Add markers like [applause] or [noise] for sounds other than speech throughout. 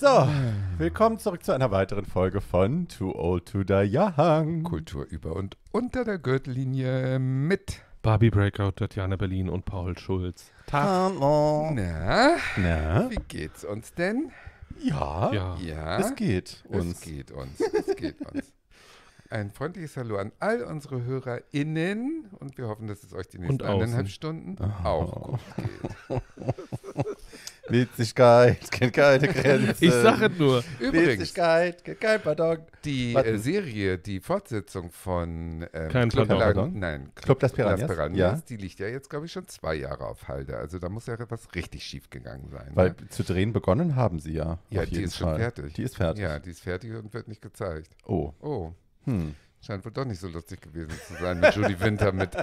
So, willkommen zurück zu einer weiteren Folge von Too Old to Die Young. Kultur über und unter der Gürtellinie mit Barbie Breakout, Tatjana Berlin und Paul Schulz. Hallo. Na, Na? wie geht's uns denn? Ja, ja, Ja, es geht uns. es geht uns, es geht uns. Ein freundliches Hallo an all unsere HörerInnen und wir hoffen, dass es euch die nächsten eineinhalb Stunden auch gut geht. [laughs] Witzigkeit kennt [laughs] keine Grenzen. Ich sage nur. Übrigens. Witzigkeit kennt kein Pardon. Die äh, Serie, die Fortsetzung von ähm, kein Club, Pardon, La Pardon. Nein, Club, Club Las Piranhas, Las Piranhas ja. die liegt ja jetzt, glaube ich, schon zwei Jahre auf Halde. Also da muss ja etwas richtig schief gegangen sein. Weil ne? zu drehen begonnen haben sie ja. Ja, die ist Fall. schon fertig. Die ist fertig. Ja, die ist fertig und wird nicht gezeigt. Oh. Oh. Hm. Scheint wohl doch nicht so lustig gewesen zu sein mit Judy Winter mit [laughs]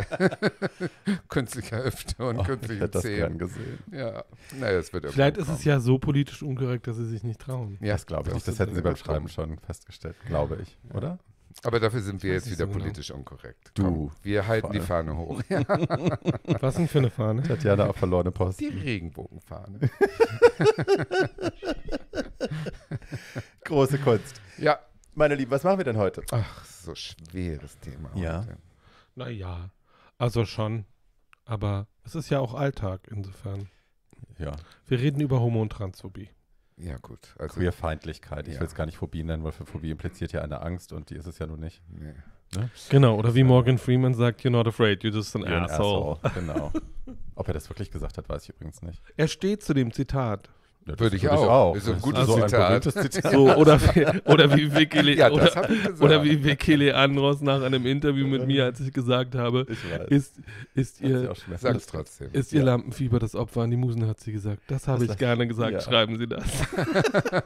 künstlicher Hüfte und oh, künstlichen ich Zehen. Das gesehen. Ja, naja, es wird Vielleicht ist kommen. es ja so politisch unkorrekt, dass sie sich nicht trauen. Ja, das glaube ich. Das, das hätten sie beim Schreiben schon festgestellt, glaube ich, ja. oder? Aber dafür sind wir jetzt wieder so genau. politisch genau. unkorrekt. Du. Komm, wir halten Fahne. die Fahne hoch. [laughs] Was denn für eine Fahne? Tatjana auf verlorene Post. Die Regenbogenfahne. [laughs] Große Kunst. Ja meine Lieben, was machen wir denn heute? Ach, so schweres Thema. Ja. Heute. Naja, also schon. Aber es ist ja auch Alltag insofern. Ja. Wir reden über Hormontransphobie. Ja, gut. Also, Queerfeindlichkeit. Ich ja. will es gar nicht Phobie nennen, weil für Phobie impliziert ja eine Angst und die ist es ja nun nicht. Nee. Ne? Genau, oder wie Morgan Freeman sagt, you're not afraid, you're just an you're asshole. An asshole. Genau. Ob er das wirklich gesagt hat, weiß ich übrigens nicht. Er steht zu dem Zitat. Ja, würde ich, würde auch. ich auch. So ein gutes also Zitat. Ein [laughs] Zitat. So, oder, oder wie Wikile, ja, oder, oder, wie Wikile Andros nach einem Interview mit mir, als ich gesagt habe, ich ist, ist ihr, Sag's trotzdem. ist ihr Lampenfieber das Opfer an die Musen, hat sie gesagt. Das habe ich gerne gesagt, ja. schreiben Sie das. [laughs]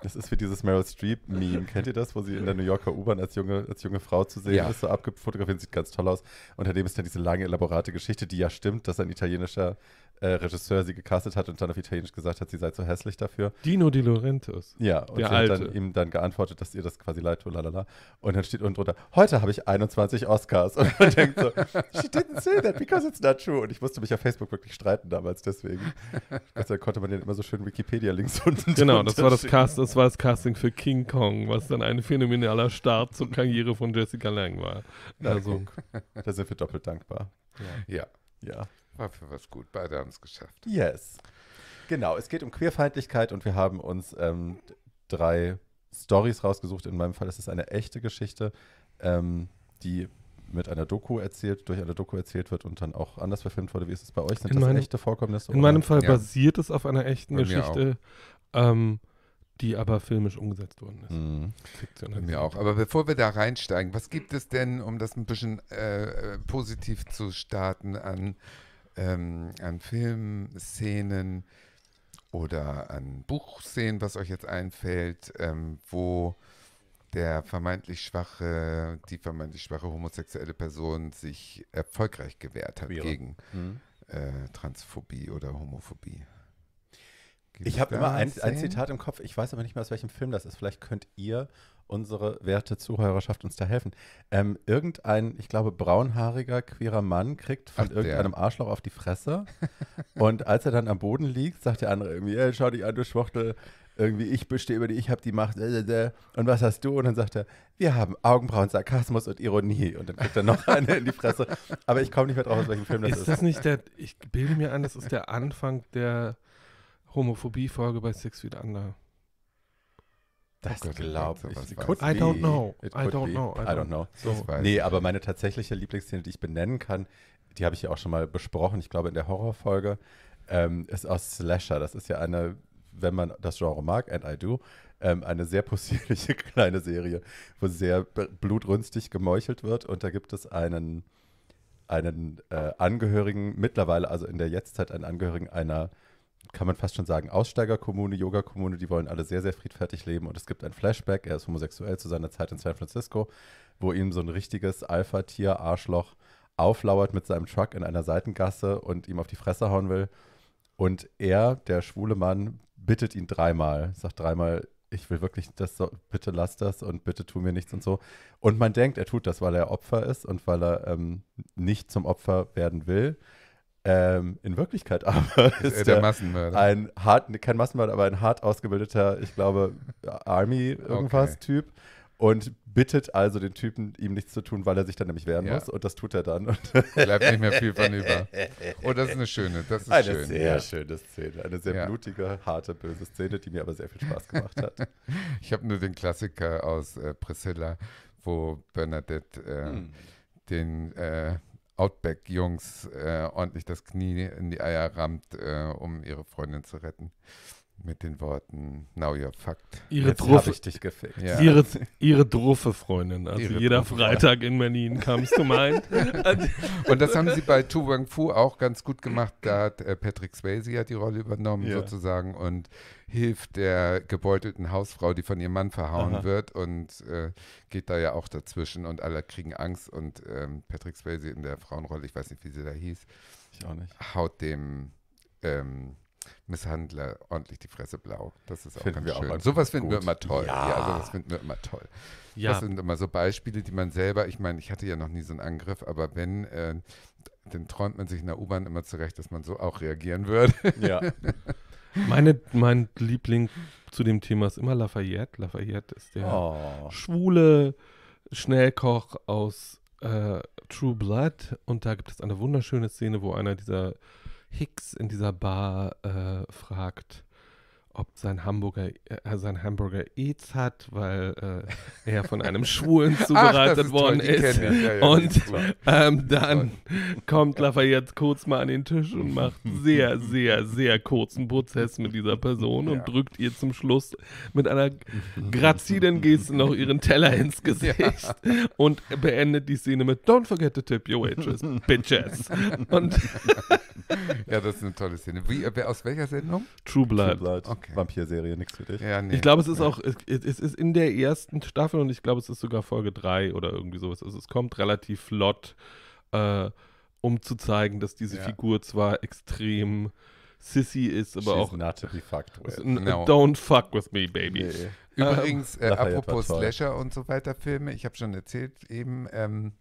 Das ist wie dieses Meryl Streep-Meme. Kennt ihr das, wo sie in der New Yorker U-Bahn als junge, als junge Frau zu sehen ja. ist, so abgefotografiert, sieht ganz toll aus. Unter dem ist dann diese lange, elaborate Geschichte, die ja stimmt, dass ein italienischer äh, Regisseur sie gecastet hat und dann auf Italienisch gesagt hat, sie sei zu hässlich dafür. Dino Di Laurentiis. Ja, und der sie hat dann, ihm dann geantwortet, dass ihr das quasi leid tut, lalala. Und dann steht unten drunter, heute habe ich 21 Oscars. [laughs] Und man denkt so, she didn't say that because it's not true. Und ich musste mich auf Facebook wirklich streiten damals deswegen. Gott sei konnte man den immer so schön Wikipedia-Links [laughs] unten Genau, das war das, Cast, das war das Casting für King Kong, was dann ein phänomenaler Start zur Karriere von Jessica Lang war. Also, da sind wir doppelt dankbar. ja. ja. ja. War für was gut. Beide haben es geschafft. Yes. Genau, es geht um Queerfeindlichkeit und wir haben uns ähm, drei Stories rausgesucht. In meinem Fall ist es eine echte Geschichte, ähm, die mit einer Doku erzählt, durch eine Doku erzählt wird und dann auch anders verfilmt wurde. Wie ist es bei euch? Sind in das meine, echte Vorkommnisse? In oder? meinem Fall ja. basiert es auf einer echten bei Geschichte, ähm, die aber filmisch umgesetzt worden ist. Mhm. bei Mir auch. Aber bevor wir da reinsteigen, was gibt es denn, um das ein bisschen äh, äh positiv zu starten, an ähm, an Filmszenen oder an Buchszenen, was euch jetzt einfällt, ähm, wo der vermeintlich schwache, die vermeintlich schwache homosexuelle Person sich erfolgreich gewehrt hat Biere. gegen mhm. äh, Transphobie oder Homophobie. Gibt ich habe immer ein, ein, Zitat im Kopf, ich weiß aber nicht mehr, aus welchem Film das ist. Vielleicht könnt ihr unsere werte Zuhörerschaft uns da helfen. Ähm, irgendein, ich glaube, braunhaariger, queerer Mann kriegt von Ach, irgendeinem der. Arschloch auf die Fresse. [laughs] und als er dann am Boden liegt, sagt der andere irgendwie, hey, schau dich an, du Schwuchtel, irgendwie, ich bestehe über die, ich habe die Macht, äh, äh, äh. und was hast du? Und dann sagt er, wir haben Augenbrauen, Sarkasmus und Ironie. Und dann kriegt er noch [laughs] eine in die Fresse. Aber ich komme nicht mehr drauf, aus welchem Film das ist. Ist das nicht der, ich bilde mir an, das ist der Anfang der Homophobie-Folge bei Six Feet Under. Das oh glaube ich. Could I don't know. I don't be. know. I don't, know. Nee, aber meine tatsächliche Lieblingsszene, die ich benennen kann, die habe ich ja auch schon mal besprochen, ich glaube in der Horrorfolge, ähm, ist aus Slasher. Das ist ja eine, wenn man das Genre mag, and I do, ähm, eine sehr possierliche [laughs] kleine Serie, wo sehr blutrünstig gemeuchelt wird. Und da gibt es einen, einen äh, Angehörigen, mittlerweile, also in der Jetztzeit, einen Angehörigen einer kann man fast schon sagen, Aussteigerkommune, Yoga-Kommune, die wollen alle sehr, sehr friedfertig leben. Und es gibt ein Flashback, er ist homosexuell zu seiner Zeit in San Francisco, wo ihm so ein richtiges Alpha-Tier-Arschloch auflauert mit seinem Truck in einer Seitengasse und ihm auf die Fresse hauen will. Und er, der schwule Mann, bittet ihn dreimal, sagt dreimal, ich will wirklich das, so, bitte lass das und bitte tu mir nichts und so. Und man denkt, er tut das, weil er Opfer ist und weil er ähm, nicht zum Opfer werden will. Ähm, in Wirklichkeit aber ist, [laughs] ist der Massenmörder. Ein hart, kein Massenmörder, aber ein hart ausgebildeter, ich glaube, [laughs] Army irgendwas okay. Typ und bittet also den Typen, ihm nichts zu tun, weil er sich dann nämlich wehren ja. muss und das tut er dann. Und [laughs] Bleibt nicht mehr viel von über. Oh, das ist eine schöne, das ist eine schön. sehr ja. schöne Szene, eine sehr ja. blutige, harte, böse Szene, die mir aber sehr viel Spaß gemacht hat. ich habe nur den Klassiker aus äh, Priscilla, wo Bernadette äh, hm. den äh, Outback-Jungs äh, ordentlich das Knie in die Eier rammt, äh, um ihre Freundin zu retten mit den Worten Now you're fucked. Ihre Jetzt ich dich gefickt. Ja. Ihre, ihre Drufe, Freundin. Also ihre jeder Drufe. Freitag in Berlin kamst du meinen. [laughs] und das haben sie bei Tu Wang Fu auch ganz gut gemacht. Da hat äh, Patrick Swayze ja die Rolle übernommen ja. sozusagen und hilft der gebeutelten Hausfrau, die von ihrem Mann verhauen Aha. wird und äh, geht da ja auch dazwischen und alle kriegen Angst und ähm, Patrick Swayze in der Frauenrolle, ich weiß nicht, wie sie da hieß, ich auch nicht. haut dem ähm, Misshandle ordentlich die Fresse blau. Das ist auch finden ganz schön. Auch sowas finden wir immer toll. Ja. ja, sowas finden wir immer toll. Ja. Das sind immer so Beispiele, die man selber, ich meine, ich hatte ja noch nie so einen Angriff, aber wenn, äh, dann träumt man sich in der U-Bahn immer zurecht, dass man so auch reagieren würde. Ja. [laughs] Meine, mein Liebling zu dem Thema ist immer Lafayette. Lafayette ist der oh. schwule Schnellkoch aus äh, True Blood. Und da gibt es eine wunderschöne Szene, wo einer dieser Hicks in dieser Bar äh, fragt, ob sein Hamburger, äh, sein Hamburger Eats hat, weil äh, er von einem Schwulen [laughs] zubereitet Ach, worden toll, ist. Ja, ja, und ähm, dann kommt Lafayette kurz mal an den Tisch und macht sehr, sehr, sehr kurzen Prozess mit dieser Person ja. und drückt ihr zum Schluss mit einer graziden Geste noch ihren Teller ins [laughs] Gesicht und beendet die Szene mit Don't forget to tip your waitress, [laughs] bitches. Und ja, das ist eine tolle Szene. Wie, äh, aus welcher Sendung? True Blood. True Blood. Okay okay. Vampir-Serie, nichts für dich. Ja, nee, ich glaube, es ist nee. auch, es, es, ist in der ersten Staffel und ich glaube, es ist sogar Folge 3 oder irgendwie sowas. Also es kommt relativ flott, äh, um zu zeigen, dass diese ja. Figur zwar extrem sissy ist, aber She's auch. Not to be fucked with. No. Don't fuck with me, baby. Nee. Ähm, Übrigens, äh, apropos Slasher und so weiter Filme, ich habe schon erzählt eben, ähm,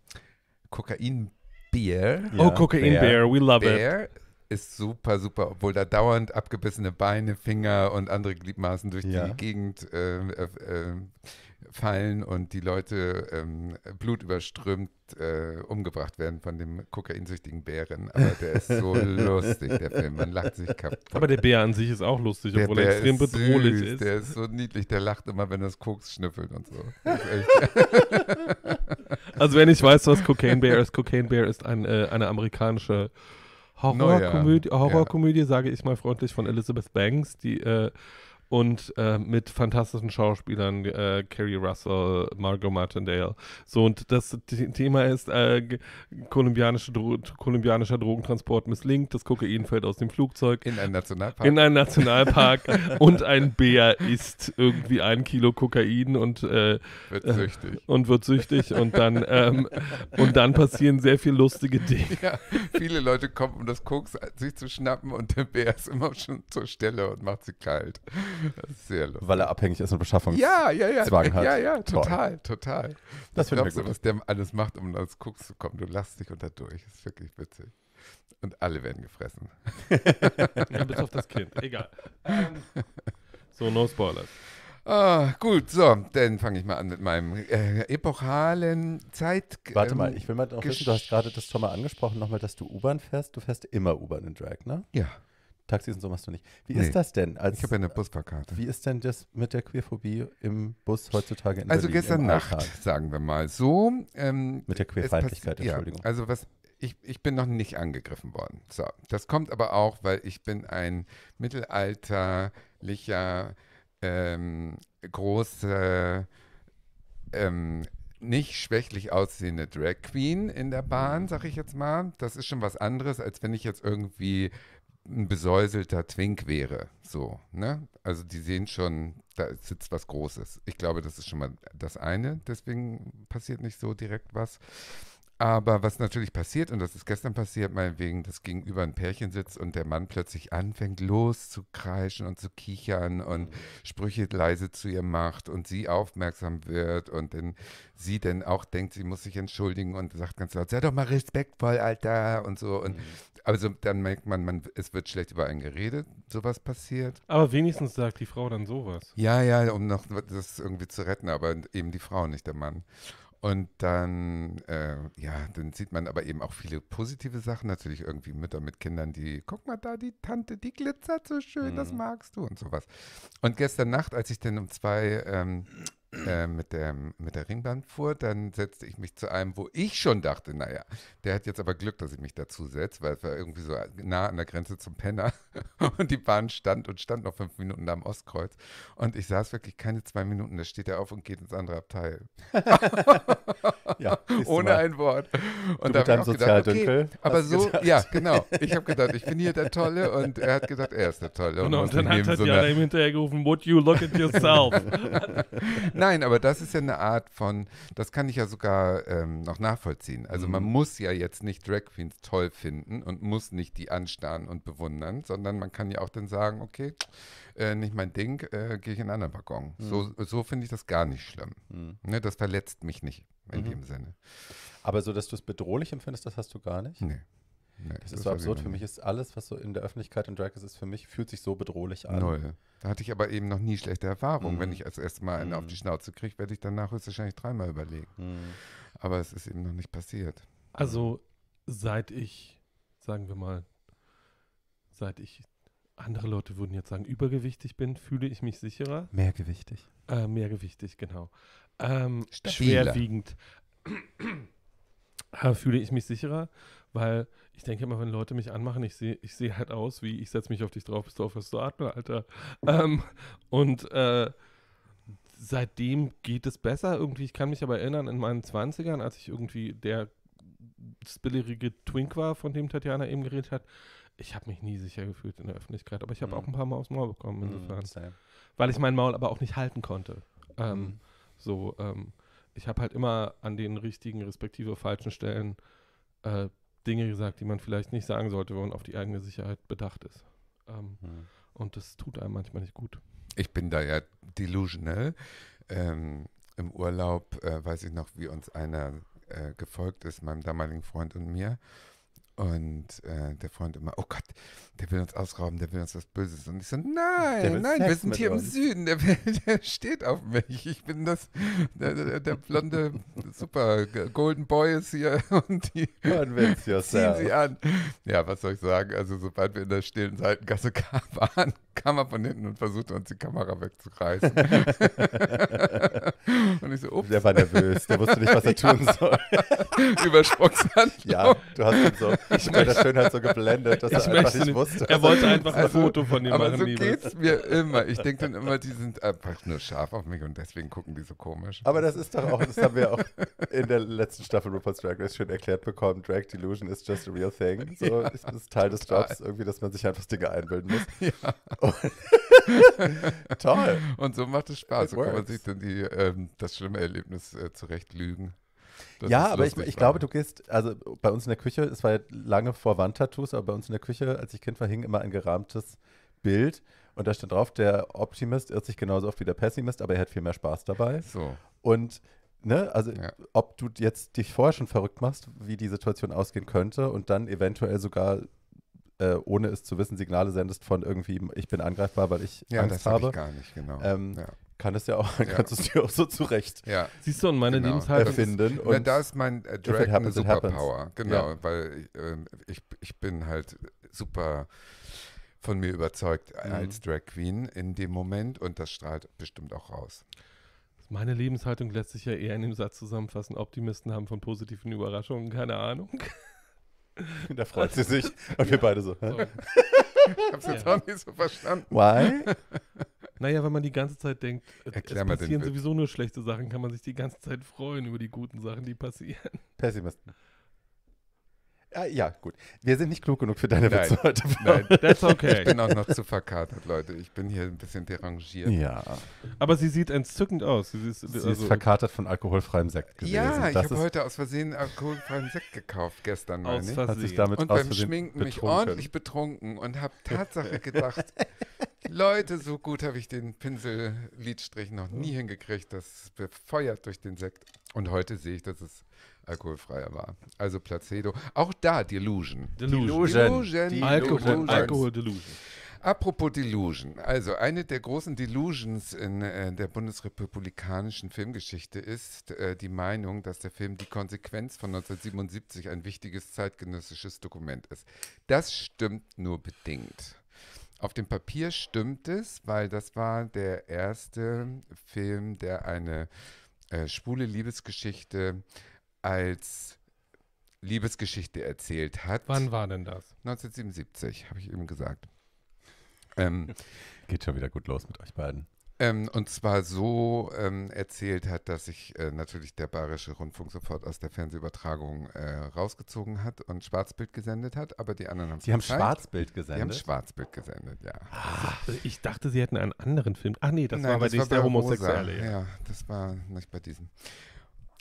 Kokain Beer. Oh, Kokain Bear, we love Bear. it ist super, super, obwohl da dauernd abgebissene Beine, Finger und andere Gliedmaßen durch ja. die Gegend äh, äh, äh fallen und die Leute ähm, blutüberströmt äh, umgebracht werden von dem kokainsüchtigen Bären. Aber der ist so [laughs] lustig, der Film. Man lacht sich kaputt. Aber der Bär an sich ist auch lustig, der obwohl Bär er extrem ist bedrohlich süß, ist. Der ist so niedlich, der lacht immer, wenn das Koks schnüffelt und so. [laughs] also wenn ich weiß, was Cocaine Bear ist, Cocaine Bear ist ein, äh, eine amerikanische Horrorkomödie, no, ja. sage ich mal freundlich, von Elizabeth Banks, die äh, und äh, mit fantastischen Schauspielern, äh, Kerry Russell, Margot Martindale. So, und das Thema ist, äh, kolumbianische Dro kolumbianischer Drogentransport misslingt, das Kokain fällt aus dem Flugzeug. In einen Nationalpark. In einen Nationalpark [laughs] und ein Bär isst irgendwie ein Kilo Kokain und äh, wird äh, süchtig. und wird süchtig und dann, ähm, und dann passieren sehr viele lustige Dinge. [laughs] Ja, viele Leute kommen, um das Koks sich zu schnappen und der Bär ist immer schon zur Stelle und macht sie kalt. Sehr lustig. Weil er abhängig ist und Beschaffung. Ja, ja, ja. Zwang hat. Ja, ja, total, Toll. total. Das, das finde ich gut. was der alles macht, um ans Koks zu kommen. Du lass dich unter durch. Das ist wirklich witzig. Und alle werden gefressen. ja, [laughs] bis auf das Kind. Egal. [laughs] so, no spoilers. Ah, gut, so, dann fange ich mal an mit meinem äh, epochalen Zeit. Warte mal, ähm, ich will mal noch wissen, du hast gerade das schon mal angesprochen, nochmal, dass du U-Bahn fährst. Du fährst immer U-Bahn in Drag, ne? Ja. Taxis und so machst du nicht. Wie nee. ist das denn? Als, ich habe ja eine Busfahrkarte. Wie ist denn das mit der Queerphobie im Bus heutzutage in Also Berlin, gestern Nacht, sagen wir mal so. Ähm, mit der Queerfeindlichkeit, Entschuldigung. Ja, also was, ich, ich bin noch nicht angegriffen worden. So, das kommt aber auch, weil ich bin ein mittelalterlicher, ähm, großer, ähm, nicht schwächlich aussehende Drag Queen in der Bahn, sag ich jetzt mal. Das ist schon was anderes, als wenn ich jetzt irgendwie ein besäuselter Twink wäre. So, ne? Also die sehen schon, da sitzt was Großes. Ich glaube, das ist schon mal das eine, deswegen passiert nicht so direkt was. Aber was natürlich passiert, und das ist gestern passiert, meinetwegen, dass gegenüber ein Pärchen sitzt und der Mann plötzlich anfängt loszukreischen und zu kichern und Sprüche leise zu ihr macht und sie aufmerksam wird und dann sie dann auch denkt, sie muss sich entschuldigen und sagt ganz laut, sei doch mal respektvoll, Alter und so. Und mhm. also dann merkt man, man, es wird schlecht über einen geredet, sowas passiert. Aber wenigstens sagt die Frau dann sowas. Ja, ja, um noch das irgendwie zu retten, aber eben die Frau, nicht der Mann. Und dann, äh, ja, dann sieht man aber eben auch viele positive Sachen. Natürlich irgendwie Mütter mit Kindern, die, guck mal da, die Tante, die glitzert so schön, mhm. das magst du und sowas. Und gestern Nacht, als ich dann um zwei ähm, äh, mit, der, mit der Ringbahn fuhr, dann setzte ich mich zu einem, wo ich schon dachte, naja, der hat jetzt aber Glück, dass ich mich dazu setze, weil es war irgendwie so äh, nah an der Grenze zum Penner [laughs] und die Bahn stand und stand noch fünf Minuten da am Ostkreuz und ich saß wirklich keine zwei Minuten, da steht er auf und geht ins andere Abteil. [laughs] ja, [laughs] Ohne ein Wort. Und da habe ich gedacht, okay, aber so, gedacht. ja, genau. Ich habe gedacht, ich bin hier der Tolle und er hat gesagt, er ist der Tolle. Genau, und, und dann hat er so ja hinterher gerufen, would you look at yourself? Nein, Nein, aber das ist ja eine Art von, das kann ich ja sogar ähm, noch nachvollziehen. Also mhm. man muss ja jetzt nicht Drag Queens toll finden und muss nicht die anstarren und bewundern, sondern man kann ja auch dann sagen, okay, äh, nicht mein Ding, äh, gehe ich in einen anderen Waggon. Mhm. So, so finde ich das gar nicht schlimm. Mhm. Ne, das verletzt mich nicht in mhm. dem Sinne. Aber so, dass du es bedrohlich empfindest, das hast du gar nicht? Nee. Nee, das, das ist so absurd. Für mich ist alles, was so in der Öffentlichkeit in Drag ist, ist für mich, fühlt sich so bedrohlich an. Null. Da hatte ich aber eben noch nie schlechte Erfahrungen. Mm. Wenn mhm. ich als erstes Mal einen mm. auf die mhm. Schnauze kriege, werde ich danach höchstwahrscheinlich dreimal überlegen. Mm. Aber es ist eben noch nicht passiert. Also seit ich, sagen wir mal, seit ich, andere Leute würden jetzt sagen, übergewichtig bin, fühle ich mich sicherer. Mehrgewichtig. Äh, mehrgewichtig, genau. Ähm, schwerwiegend. [clears throat] Äh, fühle ich mich sicherer weil ich denke immer, wenn Leute mich anmachen, ich sehe ich seh halt aus wie, ich setze mich auf dich drauf, bist du auf was du atmen, Alter. [laughs] Ähm, und äh, seitdem geht es besser irgendwie. Ich kann mich aber erinnern, in meinen 20ern, als ich irgendwie der spillerige Twink war, von dem Tatjana eben geredet hat, ich habe mich nie sicher gefühlt in der Öffentlichkeit, aber ich habe mm. auch ein paar Mal aufs Maul bekommen mhm, insofern. Mm, weil ich mein Maul aber auch nicht halten konnte. Ähm, mm. So, ähm, ich habe halt immer an den richtigen, respektive falschen Stellen äh, Dinge gesagt, die man vielleicht nicht sagen sollte, wenn man auf die eigene Sicherheit bedacht ist. Ähm, mhm. Und das tut einem manchmal nicht gut. Ich bin da ja delusional. Ähm, Im Urlaub äh, weiß ich noch, wie uns einer äh, gefolgt ist, meinem damaligen Freund und mir. Und äh, der Freund immer, oh Gott, der will uns ausrauben, der will uns was Böses. Und ich so, nein, nein, Sex wir sind hier uns. im Süden, der, will, [laughs] der, steht auf mich. Ich bin das, der, der, der blonde, super Golden Boy ist hier [laughs] und die Convince [laughs] ziehen sie an. Ja, was soll ich sagen? Also sobald wir in der stillen Seitengasse waren, kam er von hinten und versuchte uns die Kamera wegzureißen. [laughs] und ich so, ups. Der war nervös, der wusste nicht, was er [laughs] tun soll. [laughs] Übersprungshandlung. Ja, du hast ihn so, ich möchte, das Schönheit halt so geblendet, dass er einfach nicht wusste. Er wollte einfach ein Foto von ihm aber machen, so Liebe. geht's mir immer. Ich denke dann immer, die sind einfach nur scharf auf mich und deswegen gucken die so komisch. Aber das ist doch auch, das haben wir auch in der letzten Staffel RuPaul's Drag Race schön erklärt bekommen. Drag Delusion is just a real thing. So, ja, ist Teil total. des Jobs irgendwie, dass man sich einfach Dinge einbilden muss. Ja. [laughs] Toll. Und so macht es Spaß. It so works. kann man sich dann die, ähm, das schlimme Erlebnis äh, zurecht lügen. Das ja, aber ich, ich glaube, du gehst, also bei uns in der Küche, es war ja lange vor Wandtattoos, aber bei uns in der Küche, als ich Kind war, hing immer ein gerahmtes Bild und da stand drauf, der Optimist irrt sich genauso oft wie der Pessimist, aber er hat viel mehr Spaß dabei. So. Und Ne? also ja. ob du jetzt dich vorher schon verrückt machst, wie die Situation ausgehen könnte und dann eventuell sogar äh, ohne es zu wissen, Signale sendest von irgendwie, ich bin angreifbar, weil ich ja, Angst das habe. Ja, hab das gar nicht, genau. Ähm, ja. Kann es ja auch, [laughs] ja. kannst du es dir auch so zurecht. Ja. Siehst du, und meine genau. Lebenshaltung erfinden. Und, und da ist mein äh, Drag happens, eine Superpower. Genau, weil äh, ich, ich bin halt super von mir überzeugt mhm. als Drag Queen in dem Moment und das strahlt bestimmt auch raus. Meine Lebenshaltung lässt sich ja eher in dem Satz zusammenfassen: Optimisten haben von positiven Überraschungen keine Ahnung. [laughs] [laughs] Da freut sie sich. Und wir beide so. Ich hab's jetzt auch nicht so verstanden. Why? [laughs] Naja, wenn man die ganze Zeit denkt, Erklär es passieren sowieso nur schlechte Sachen, kann man sich die ganze Zeit freuen über die guten Sachen, die passieren. Pessimisten. Ah, ja, gut. Wir sind nicht klug genug für deine Witze heute. Nein, that's okay. Ich bin auch noch zu verkatert, Leute. Ich bin hier ein bisschen derangiert. Ja. Aber sie sieht entzückend aus. Sie, ist, sie also ist verkatert von alkoholfreiem Sekt gewesen. Ja, ich habe heute aus Versehen alkoholfreien Sekt gekauft, gestern mal. Aus Versehen. Hat sich damit und beim Schminken mich ordentlich betrunken und habe Tatsache gedacht, [laughs] Leute, so gut habe ich den Pinsel-Lidstrich noch nie hingekriegt. Das befeuert durch den Sekt. Und heute sehe ich, dass es alkoholfreier war. Also Placedo. Auch da Delusion. Delusion. Delusion. Delusion. Alkohol, Alkohol Delusion. Apropos Delusion. Also eine der großen Delusions in äh, der bundesrepublikanischen Filmgeschichte ist äh, die Meinung, dass der Film Die Konsequenz von 1977 ein wichtiges zeitgenössisches Dokument ist. Das stimmt nur bedingt. Auf dem Papier stimmt es, weil das war der erste Film, der eine äh, schwule Liebesgeschichte äh, als Liebesgeschichte erzählt hat. Wann war denn das? 1977, habe ich eben gesagt. Ähm, [laughs] Geht schon wieder gut los mit euch beiden. Ähm, und zwar so ähm, erzählt hat, dass sich äh, natürlich der Bayerische Rundfunk sofort aus der Fernsehübertragung äh, rausgezogen hat und Schwarzbild gesendet hat, aber die anderen haben Sie haben gezeigt. Schwarzbild gesendet? Sie haben Schwarzbild gesendet, ja. Ah, ich dachte, Sie hätten einen anderen Film. Ach nee, das Nein, war bei das war der Homosexuelle. ja, das war nicht bei diesem.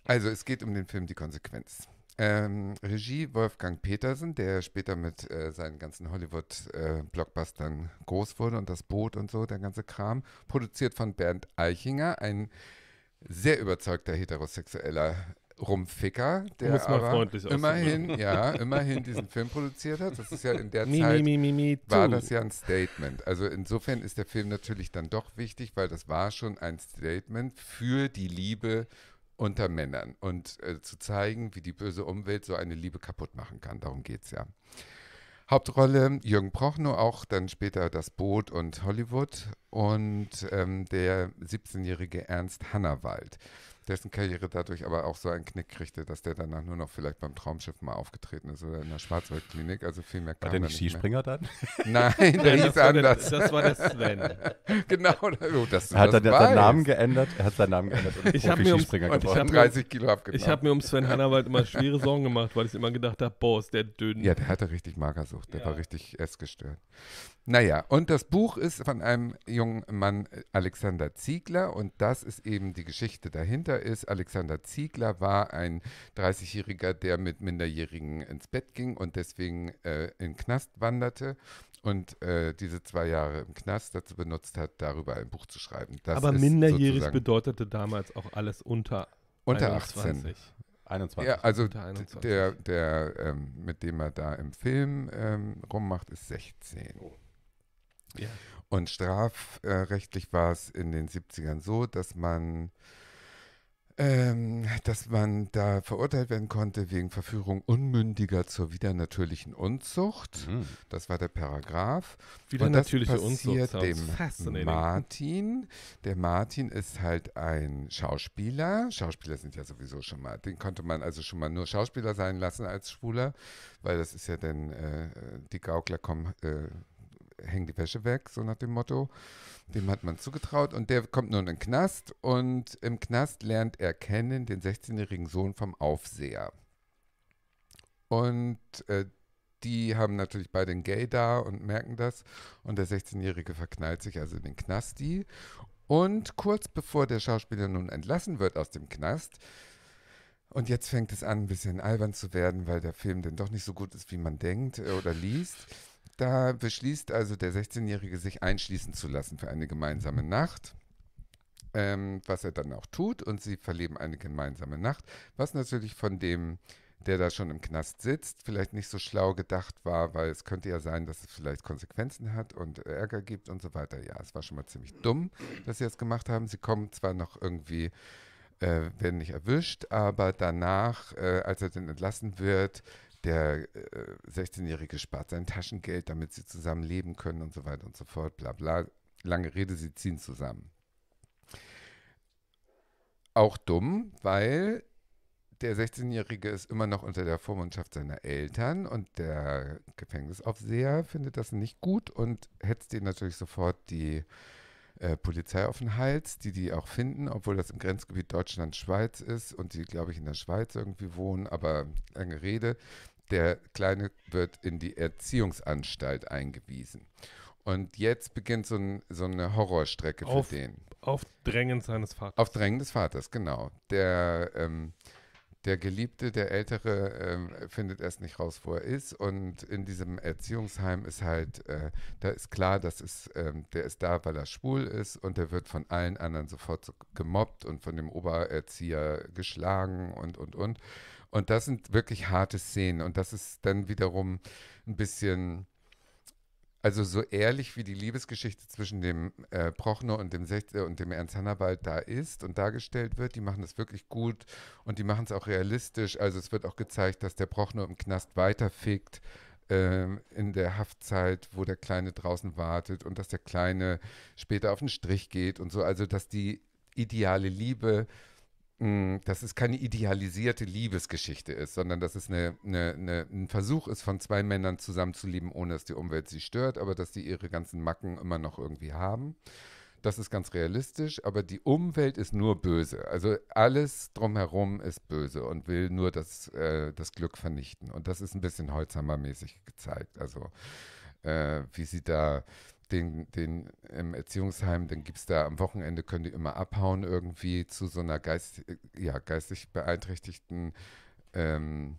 Also es geht um den Film Die Konsequenz. Ähm, Regie Wolfgang Petersen, der später mit äh, seinen ganzen Hollywood-Blockbustern äh, groß wurde und das Boot und so, der ganze Kram. Produziert von Bernd Eichinger, ein sehr überzeugter heterosexueller Rumficker, der aber immerhin, ne? ja, immerhin diesen Film produziert hat. Das ist ja in der [laughs] Zeit mi, mi, mi, war das ja ein Statement. Also insofern ist der Film natürlich dann doch wichtig, weil das war schon ein Statement für die Liebe unter Männern und äh, zu zeigen, wie die böse Umwelt so eine Liebe kaputt machen kann. Darum geht es ja. Hauptrolle Jürgen Prochnow, auch dann später Das Boot und Hollywood und ähm, der 17-jährige Ernst Hannawald dessen Karriere dadurch aber auch so einen Knick kriegte, dass der danach nur noch vielleicht beim Traumschiff mal aufgetreten ist oder in der Schwarzwaldklinik. Also viel mehr kam [laughs] War der nicht Skispringer mehr. dann? Nein, der hieß anders. Der, das war der Sven. [laughs] genau. Oh, das, hat er seinen Namen geändert? Er hat seinen Namen geändert und ich habe mir um, geworden. Ich hab 30 Kilo abgenommen. Ich habe mir um Sven Hannawald immer schwere Sorgen gemacht, weil ich immer gedacht habe, boah, ist der dünn. Ja, der hatte richtig Magersucht. Der ja. war richtig essgestört. Naja, und das Buch ist von einem jungen Mann, äh, Alexander Ziegler, und das ist eben die Geschichte dahinter ist. Alexander Ziegler war ein 30-Jähriger, der mit Minderjährigen ins Bett ging und deswegen äh, in den Knast wanderte und äh, diese zwei Jahre im Knast dazu benutzt hat, darüber ein Buch zu schreiben. Das Aber minderjährig bedeutete damals auch alles unter, unter 21. 18. 21. Ja, also 21. der, der ähm, mit dem er da im Film ähm, rummacht, ist 16. Oh. Ja. Und strafrechtlich war es in den 70ern so, dass man ähm, dass man da verurteilt werden konnte wegen Verführung Unmündiger zur widernatürlichen Unzucht. Mhm. Das war der Paragraph. Widernatürliche und das passiert Unzucht. Dem Martin. Der Martin ist halt ein Schauspieler. Schauspieler sind ja sowieso schon mal, den konnte man also schon mal nur Schauspieler sein lassen als Schwuler, weil das ist ja dann, äh, äh die Gaukler kommen. Äh, hängen die Wäsche weg, so nach dem Motto. Dem hat man zugetraut und der kommt nun in den Knast und im Knast lernt er kennen den 16-jährigen Sohn vom Aufseher. Und äh, die haben natürlich beide einen Gay da und merken das. Und der 16-Jährige verknallt sich also in den Knasti. Und kurz bevor der Schauspieler nun entlassen wird aus dem Knast, und jetzt fängt es an, ein bisschen albern zu werden, weil der Film dann doch nicht so gut ist, wie man denkt äh, oder liest. Da beschließt also der 16-Jährige, sich einschließen zu lassen für eine gemeinsame Nacht. Ähm, was er dann auch tut und sie verleben eine gemeinsame Nacht, was natürlich von dem, der da schon im Knast sitzt, vielleicht nicht so schlau gedacht war, weil es könnte ja sein, dass es vielleicht Konsequenzen hat und Ärger gibt und so weiter. Ja, es war schon mal ziemlich dumm, dass sie das gemacht haben. Sie kommen zwar noch irgendwie äh, werden nicht erwischt, aber danach, äh, als er dann entlassen wird, der äh, 16-Jährige spart sein Taschengeld, damit sie zusammen leben können und so weiter und so fort, bla bla. Lange Rede, sie ziehen zusammen. Auch dumm, weil der 16-Jährige ist immer noch unter der Vormundschaft seiner Eltern und der Gefängnisaufseher findet das nicht gut und hetzt ihn natürlich sofort die äh, Polizei auf den Hals, die die auch finden, obwohl das im Grenzgebiet Deutschland-Schweiz ist und die, glaube ich, in der Schweiz irgendwie wohnen, aber lange Rede. Der Kleine wird in die Erziehungsanstalt eingewiesen. Und jetzt beginnt so, ein, so eine Horrorstrecke für den. Auf Drängen seines Vaters. Auf Drängen des Vaters, genau. Der, ähm, der Geliebte, der Ältere, ähm, findet erst nicht raus, wo er ist. Und in diesem Erziehungsheim ist halt, äh, da ist klar, dass ist, ähm, der ist da, weil er schwul ist. Und der wird von allen anderen sofort so gemobbt und von dem Obererzieher geschlagen und, und, und. Und das sind wirklich harte Szenen. Und das ist dann wiederum ein bisschen, also so ehrlich wie die Liebesgeschichte zwischen dem äh, Prochner und dem, Sech äh, und dem Ernst Hannawald da ist und dargestellt wird, die machen das wirklich gut und die machen es auch realistisch. Also es wird auch gezeigt, dass der Prochner im Knast weiterfickt ähm, in der Haftzeit, wo der Kleine draußen wartet und dass der Kleine später auf den Strich geht und so. Also, dass die ideale Liebe hm, dass es keine idealisierte Liebesgeschichte ist, sondern dass es eine, eine, eine, ein Versuch ist, von zwei Männern zusammenzuleben, ohne dass die Umwelt sie stört, aber dass die ihre ganzen Macken immer noch irgendwie haben. Das ist ganz realistisch, aber die Umwelt ist nur böse. Also alles drumherum ist böse und will nur das, äh, das Glück vernichten. Und das ist ein bisschen Holzhammer-mäßig gezeigt. Also äh, wie sie da den, den im Erziehungsheim, dann gibt es da am Wochenende, können die immer abhauen irgendwie zu so einer geist, ja, geistig beeinträchtigten ähm,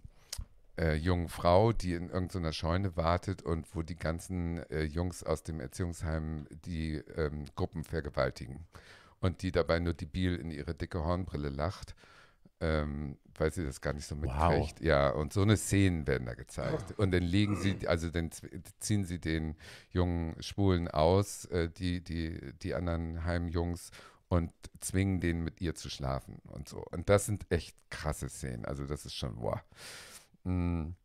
äh, jungen Frau, die in irgendeiner Scheune wartet und wo die ganzen äh, Jungs aus dem Erziehungsheim die ähm, Gruppen vergewaltigen. Und die dabei nur debil in ihre dicke Hornbrille lacht ähm, weil sie das gar nicht so mitkriegt. Wow. Ja, und so eine Szenen werden da gezeigt. Oh. Und dann legen sie, also dann ziehen sie den jungen Schwulen aus, äh, die, die, die anderen Heimjungs und zwingen den mit ihr zu schlafen und so. Und das sind echt krasse Szenen. Also das ist schon, wow. Mhm.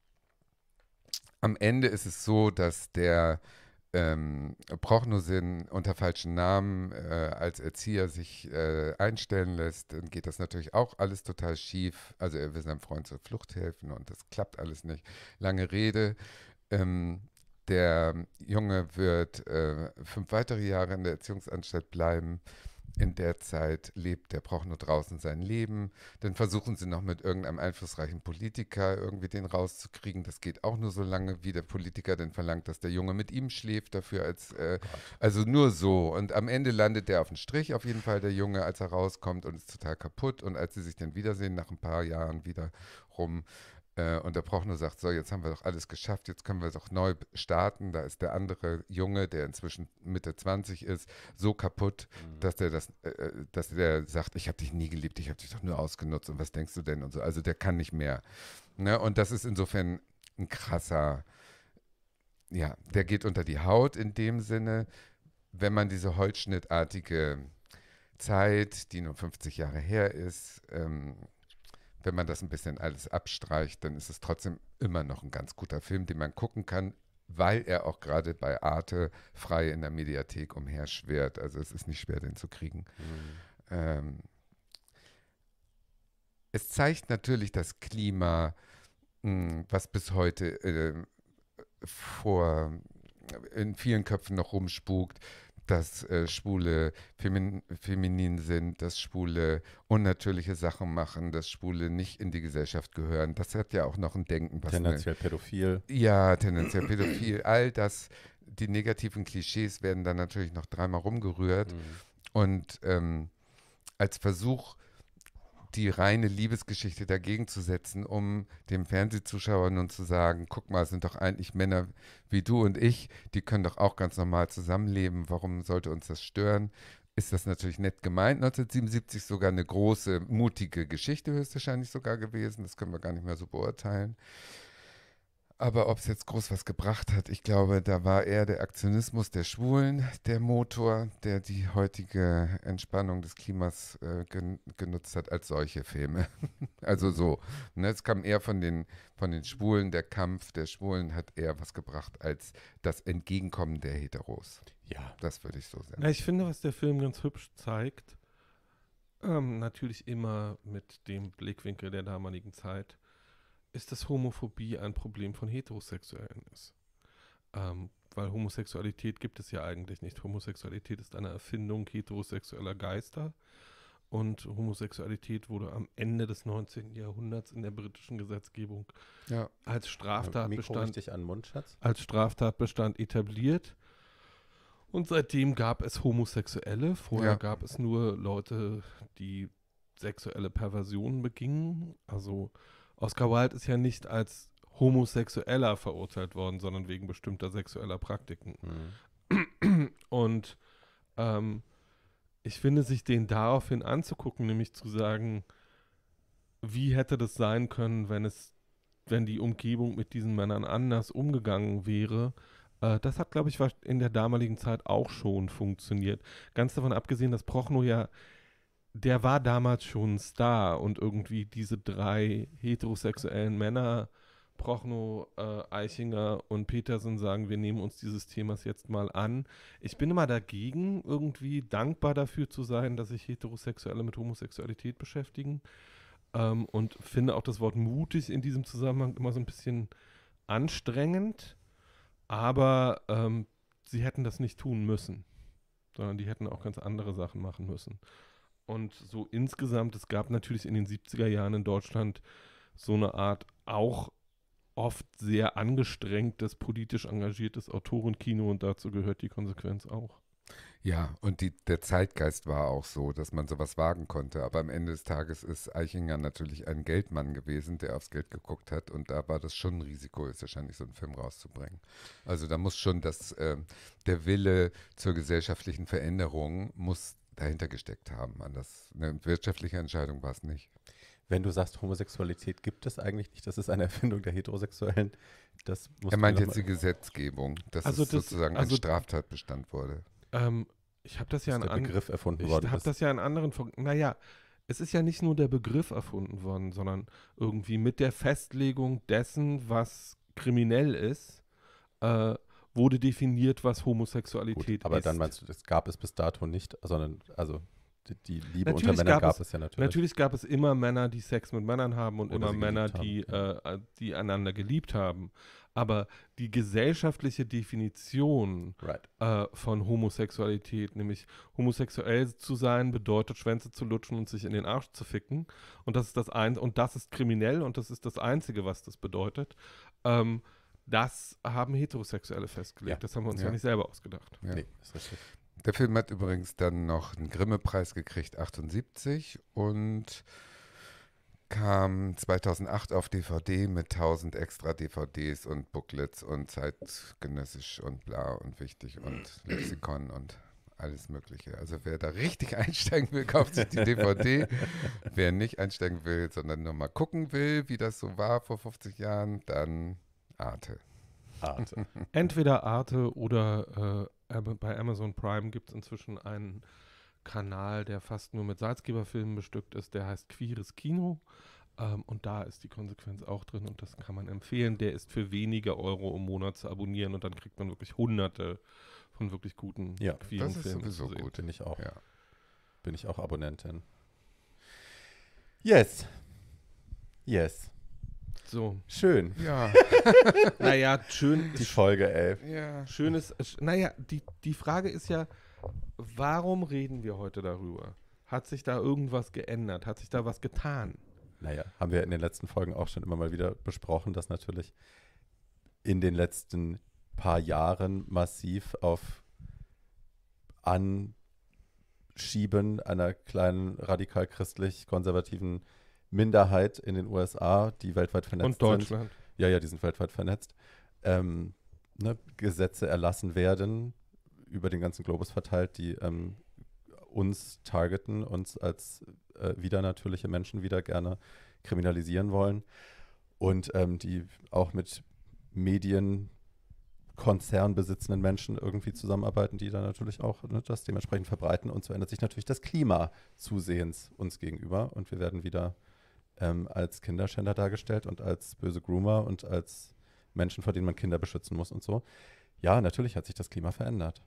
Am Ende ist es so, dass der ähm, Prochnosinn unter falschen Namen äh, als Erzieher sich äh, einstellen lässt, dann geht das natürlich auch alles total schief. Also er will seinem Freund zur Flucht helfen und das klappt alles nicht. Lange Rede. Ähm, der Junge wird äh, fünf weitere Jahre in der Erziehungsanstalt bleiben in der Zeit lebt, der braucht nur draußen sein Leben. Dann versuchen sie noch mit irgendeinem einflussreichen Politiker irgendwie den rauszukriegen. Das geht auch nur so lange, wie der Politiker dann verlangt, dass der Junge mit ihm schläft dafür als äh, oh also nur so. Und am Ende landet der auf dem Strich auf jeden Fall der Junge, als er rauskommt und ist total kaputt. Und als sie sich dann wiedersehen nach ein paar Jahren wieder rum, äh, und der Prochner sagt, so, jetzt haben wir doch alles geschafft, jetzt können wir doch neu starten. Da ist der andere Junge, der inzwischen Mitte 20 ist, so kaputt, mhm. dass der das, äh, äh dass der sagt, ich habe dich nie geliebt, ich habe dich doch nur ausgenutzt und was denkst du denn und so. Also der kann nicht mehr. Ne? Und das ist insofern ein krasser, ja, der geht unter die Haut in dem Sinne, wenn man diese Holzschnittartige Zeit, die nur 50 Jahre her ist, ähm, wenn man das ein bisschen alles abstreicht, dann ist es trotzdem immer noch ein ganz guter Film, den man gucken kann, weil er auch gerade bei Arte frei in der Mediathek umherschwert. Also es ist nicht schwer, den zu kriegen. Mhm. Ähm, es zeigt natürlich das Klima, mh, hm, was bis heute äh, vor in vielen Köpfen noch rumspukt dass äh, Schwule femin feminin sind, dass Schwule unnatürliche Sachen machen, dass Schwule nicht in die Gesellschaft gehören. Das hat ja auch noch ein Denken. Was tendenziell ne, pädophil. Ja, tendenziell pädophil. All das, die negativen Klischees werden dann natürlich noch dreimal rumgerührt. Mhm. Und ähm, als Versuch, die reine Liebesgeschichte dagegen zu setzen, um dem Fernsehzuschauer nun zu sagen, guck mal, es sind doch eigentlich Männer wie du und ich, die können doch auch ganz normal zusammenleben, warum sollte uns das stören? Ist das natürlich nett gemeint, 1977 sogar eine große, mutige Geschichte höchstwahrscheinlich sogar gewesen, das können wir gar nicht mehr so beurteilen. Aber ob es jetzt groß was gebracht hat, ich glaube, da war eher der Aktionismus der Schwulen der Motor, der die heutige Entspannung des Klimas äh, gen genutzt hat, als solche Filme. [laughs] also so. Ne, es kam eher von den, von den Schwulen, der Kampf der Schwulen hat eher was gebracht als das Entgegenkommen der Heteros. Ja. Das würde ich so sagen. Ja, ich finde, was der Film ganz hübsch zeigt, ähm, natürlich immer mit dem Blickwinkel der damaligen Zeit ist, dass Homophobie ein Problem von Heterosexuellen ist. Ähm, weil Homosexualität gibt es ja eigentlich nicht. Homosexualität ist eine Erfindung heterosexueller Geister. Und Homosexualität wurde am Ende des 19. Jahrhunderts in der britischen Gesetzgebung ja. als Straftatbestand an, als Straftatbestand etabliert. Und seitdem gab es Homosexuelle. Vorher ja. gab es nur Leute, die sexuelle Perversionen begingen. Also Oscar Wilde ist ja nicht als Homosexueller verurteilt worden, sondern wegen bestimmter sexueller Praktiken. Mhm. Und ähm, ich finde, sich den daraufhin anzugucken, nämlich zu sagen, wie hätte das sein können, wenn es, wenn die Umgebung mit diesen Männern anders umgegangen wäre, äh, das hat, glaube ich, in der damaligen Zeit auch schon funktioniert. Ganz davon abgesehen, dass Prochno ja der war damals schon ein Star und irgendwie diese drei heterosexuellen Männer, Prochno, äh, Eichinger und Petersen, sagen, wir nehmen uns dieses Themas jetzt mal an. Ich bin immer dagegen, irgendwie dankbar dafür zu sein, dass sich Heterosexuelle mit Homosexualität beschäftigen ähm, und finde auch das Wort mutig in diesem Zusammenhang immer so ein bisschen anstrengend, aber ähm, sie hätten das nicht tun müssen, sondern die hätten auch ganz andere Sachen machen müssen. Und so insgesamt, es gab natürlich in den 70er Jahren in Deutschland so eine Art auch oft sehr angestrengtes, politisch engagiertes Autorenkino und dazu gehört die Konsequenz auch. Ja, und die, der Zeitgeist war auch so, dass man sowas wagen konnte. Aber am Ende des Tages ist Eichinger natürlich ein Geldmann gewesen, der aufs Geld geguckt hat. Und da war das schon ein Risiko, ist wahrscheinlich so einen Film rauszubringen. Also da muss schon das, äh, der Wille zur gesellschaftlichen Veränderung muss dahinter gesteckt haben. Anders, eine wirtschaftliche Entscheidung war es nicht. Wenn du sagst, Homosexualität gibt es eigentlich nicht, das ist eine [laughs] Erfindung der Heterosexuellen, das muss Er meint jetzt die Gesetzgebung, dass also es das, sozusagen also ein Straftatbestand wurde. Ähm, ich habe das ja dass an Begriff erfunden worden. Ich habe das ja in anderen Fol Naja, es ist ja nicht nur der Begriff erfunden worden, sondern irgendwie mit der Festlegung dessen, was kriminell ist, äh, wurde definiert, was Homosexualität Gut, aber ist. Aber dann meinst du, das gab es bis dato nicht, sondern also die, die Liebe natürlich unter Männern gab, gab es, es, ja natürlich. Natürlich gab es immer Männer, die Sex mit Männern haben und Oder immer Männer, die, haben, ja. äh, die einander geliebt haben. Aber die gesellschaftliche Definition right. äh, von Homosexualität, nämlich homosexuell zu sein, bedeutet Schwänze zu lutschen und sich in den Arsch zu ficken. Und das ist das ein und das ist kriminell und das ist das Einzige, was das bedeutet. Ähm, das haben Heterosexuelle festgelegt. Ja. Das haben wir uns ja, ja nicht selber ausgedacht. Ja. Nee, ist richtig. Der Film hat übrigens dann noch einen Grimme-Preis gekriegt, 78, und kam 2008 auf DVD mit 1000 extra DVDs und Booklets und zeitgenössisch und bla und wichtig und Lexikon und alles Mögliche. Also wer da richtig [laughs] einsteigen will, kauft sich die DVD. wer nicht einsteigen will, sondern nur mal gucken will, wie das so war vor 50 Jahren, dann Arte. Arte. [laughs] Entweder Arte oder äh, bei Amazon Prime gibt es inzwischen einen Kanal, der fast nur mit Salzgeberfilmen bestückt ist, der heißt Queeres Kino. Ähm, und da ist die Konsequenz auch drin und das kann man empfehlen. Der ist für wenige Euro im Monat zu abonnieren und dann kriegt man wirklich hunderte von wirklich guten ja, queeren das ist Filmen. Sowieso gut. Bin ich auch. Ja. Bin ich auch Abonnentin. Yes. Yes. So. Schön. Ja. [laughs] naja, schön. Die Folge 11. Ja. Schönes. Äh, naja, die, die Frage ist ja, warum reden wir heute darüber? Hat sich da irgendwas geändert? Hat sich da was getan? Naja, haben wir in den letzten Folgen auch schon immer mal wieder besprochen, dass natürlich in den letzten paar Jahren massiv auf Anschieben einer kleinen radikal christlich-konservativen Minderheit in den USA, die weltweit vernetzt sind. Und Deutschland. Sind, ja, ja, die sind weltweit vernetzt. Ähm, ne, Gesetze erlassen werden, über den ganzen Globus verteilt, die ähm, uns targeten, uns als äh, natürliche Menschen wieder gerne kriminalisieren wollen und ähm, die auch mit Medienkonzern besitzenden Menschen irgendwie zusammenarbeiten, die dann natürlich auch ne, das dementsprechend verbreiten. Und so ändert sich natürlich das Klima zusehends uns gegenüber und wir werden wieder ähm, als Kinderschänder dargestellt und als böse Groomer und als Menschen, vor denen man Kinder beschützen muss und so. Ja, natürlich hat sich das Klima verändert.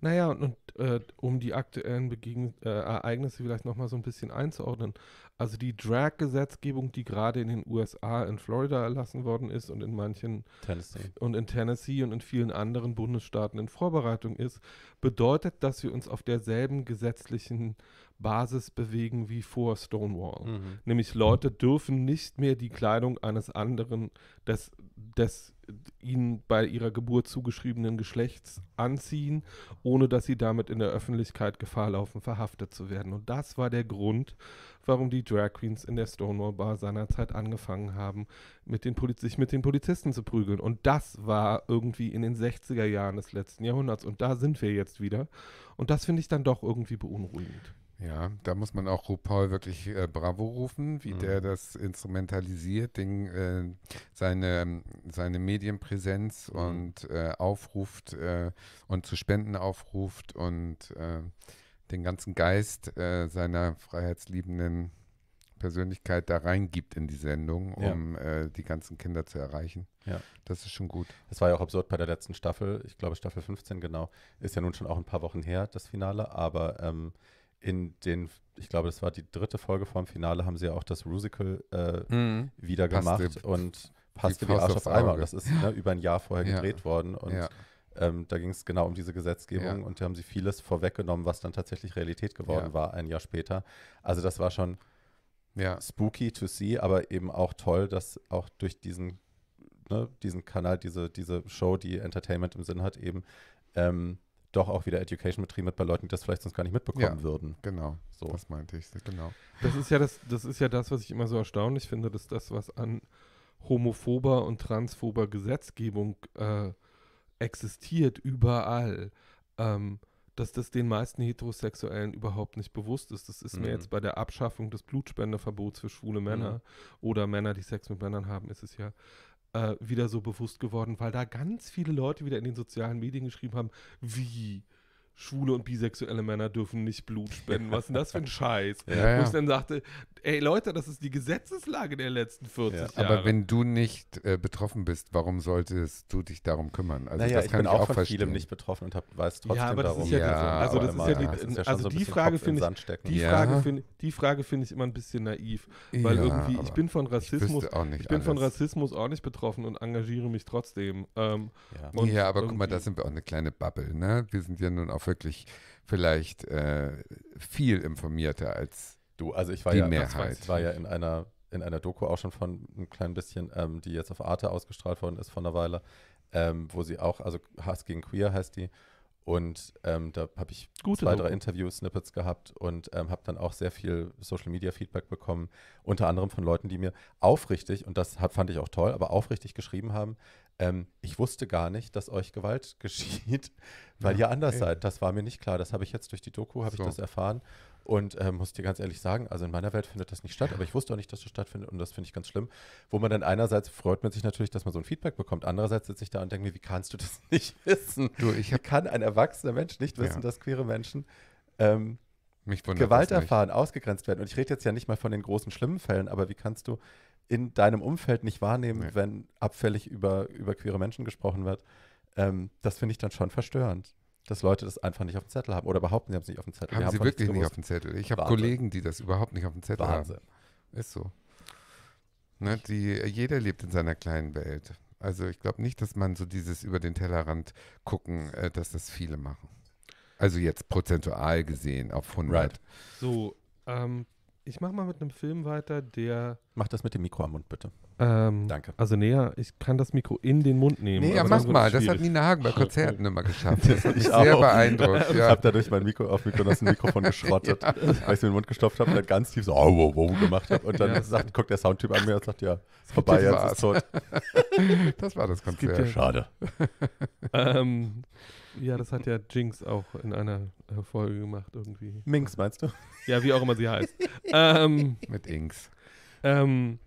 Naja, und, und äh, um die aktuellen Begegen äh, Ereignisse vielleicht nochmal so ein bisschen einzuordnen. Also die Drag-Gesetzgebung, die gerade in den USA, in Florida erlassen worden ist und in manchen Tennessee. und in Tennessee und in vielen anderen Bundesstaaten in Vorbereitung ist, bedeutet, dass wir uns auf derselben gesetzlichen Basis bewegen wie vor Stonewall. Mhm. Nämlich Leute dürfen nicht mehr die Kleidung eines anderen, des, des ihnen bei ihrer Geburt zugeschriebenen Geschlechts anziehen, ohne dass sie damit in der Öffentlichkeit Gefahr laufen, verhaftet zu werden. Und das war der Grund, warum die Drag Queens in der Stonewall Bar seinerzeit angefangen haben, mit den sich mit den Polizisten zu prügeln. Und das war irgendwie in den 60er Jahren des letzten Jahrhunderts. Und da sind wir jetzt wieder. Und das finde ich dann doch irgendwie beunruhigend. Ja, da muss man auch RuPaul wirklich äh, Bravo rufen, wie mhm. der das instrumentalisiert, den, äh, seine, seine Medienpräsenz mhm. und äh, aufruft äh, und zu Spenden aufruft und äh, den ganzen Geist äh, seiner freiheitsliebenden Persönlichkeit da reingibt in die Sendung, um ja. die ganzen Kinder zu erreichen. Ja. Das ist schon gut. Es war ja auch absurd bei der letzten Staffel, ich glaube Staffel 15 genau, ist ja nun schon auch ein paar Wochen her, das Finale, aber ähm, in den, ich glaube, das war die dritte Folge vom Finale, haben sie ja auch das Rusical äh, mhm. wieder gemacht passte, und passte wie Arsch auf Eimer. Das ist ne, [laughs] über ein Jahr vorher ja. gedreht worden und ja. ähm, da ging es genau um diese Gesetzgebung ja. und da haben sie vieles vorweggenommen, was dann tatsächlich Realität geworden war ein Jahr später. Also das war schon spooky to see, aber eben auch toll, dass auch durch diesen, ne, diesen Kanal, diese, diese Show, die Entertainment im Sinn hat, eben ähm, doch auch wieder Education betrieben wird bei Leuten, die das vielleicht sonst gar nicht mitbekommen ja, würden. Genau. So. Das meinte ich, genau. Das ist ja das, das ist ja das, was ich immer so erstaunlich finde, dass das, was an homophober und transphober Gesetzgebung äh, existiert, überall, ähm, dass das den meisten Heterosexuellen überhaupt nicht bewusst ist. Das ist mhm. mir jetzt bei der Abschaffung des Blutspendeverbots für schwule Männer mhm. oder Männer, die Sex mit Männern haben, ist es ja äh, wieder so bewusst geworden, weil da ganz viele Leute wieder in den sozialen Medien geschrieben haben, wie schwule und bisexuelle Männer dürfen nicht Blut spenden. Was ist denn das für ein [laughs] Scheiß? Ja, ja. Wo ich dann sagte, ey Leute, das ist die Gesetzeslage der letzten 40 ja, Jahre. Aber wenn du nicht äh, betroffen bist, warum solltest du dich darum kümmern? Also naja, das ich kann ich auch, von verstehen. vielem nicht betroffen und hab, weiß trotzdem ja, aber das darum. Ist ja, ja also das ist ja, die, ja also die Frage finde ich, die Frage finde die Frage finde ich immer ein bisschen naiv, weil irgendwie ich bin von Rassismus, ich, ich bin alles. von Rassismus auch nicht betroffen und engagiere mich trotzdem. Ähm, ja. aber guck mal, da sind wir auch eine kleine Bubble, ne? Wir sind ja nun auf wirklich vielleicht äh, viel informierter als du. Also ich war die ja, Mehrheit. Ich war ja in einer in einer Doku auch schon von ein klein bisschen, ähm, die jetzt auf Arte ausgestrahlt worden ist von einer Weile, ähm, wo sie auch, also Hass gegen Queer heißt die. Und ähm, da habe ich Gute zwei, Doku. drei Interview-Snippets gehabt und ähm, habe dann auch sehr viel Social-Media-Feedback bekommen, unter anderem von Leuten, die mir aufrichtig, und das hat, fand ich auch toll, aber aufrichtig geschrieben haben, ähm, ich wusste gar nicht, dass euch Gewalt [laughs] geschieht, weil ja, ihr anders ey. seid. Das war mir nicht klar. Das habe ich jetzt durch die Doku, habe so. ich das erfahren. Und ähm, muss dir ganz ehrlich sagen, also in meiner Welt findet das nicht statt, aber ich wusste auch nicht, dass das stattfindet und das finde ich ganz schlimm. Wo man dann einerseits freut man sich natürlich, dass man so ein Feedback bekommt, andererseits sitze ich da und denke mir, wie kannst du das [laughs] nicht wissen? Du, ich wie kann ein erwachsener Mensch nicht wissen, ja. dass queere Menschen ähm, Gewalt erfahren, ausgegrenzt werden? Und ich rede jetzt ja nicht mal von den großen schlimmen Fällen, aber wie kannst du in deinem Umfeld nicht wahrnehmen, nee. wenn abfällig über, über queere Menschen gesprochen wird. Ähm, das finde ich dann schon verstörend, dass Leute das einfach nicht auf dem Zettel haben oder behaupten, sie haben es nicht auf dem Zettel. Haben, haben sie wirklich nicht auf dem Zettel. Ich habe Kollegen, die das überhaupt nicht auf dem Zettel Wahnsinn. haben. Ist so. Ne, die, jeder lebt in seiner kleinen Welt. Also ich glaube nicht, dass man so dieses über den Tellerrand gucken, äh, dass das viele machen. Also jetzt prozentual gesehen auf 100. Right. So, ähm, ich mache mal mit einem Film weiter, der. Mach das mit dem Mikro am Mund, bitte. Ähm, Danke. Also näher, ich kann das Mikro in den Mund nehmen. Nee, ja, mach mal. Das hat Nina Hagen bei [laughs] Konzerten immer geschafft. Das hat mich sehr auch. beeindruckt. [laughs] Ja. Ich habe dadurch mein Mikro auf Mikro das Mikrofon geschrottet, [laughs] ja. weil ich es in den Mund gestopft habe und dann ganz tief so oh, wow, wow gemacht habe. Und dann ja. sagt, guckt der Soundtyp an mir und sagt, ja, ist vorbei, jetzt ist tot. Das war das Konzert. Das ja Schade. ähm, ja, das hat ja Jinx auch in einer Folge gemacht irgendwie. Minx meinst du? Ja, wie auch immer sie heißt. [laughs] ähm, mit Inks. Ähm,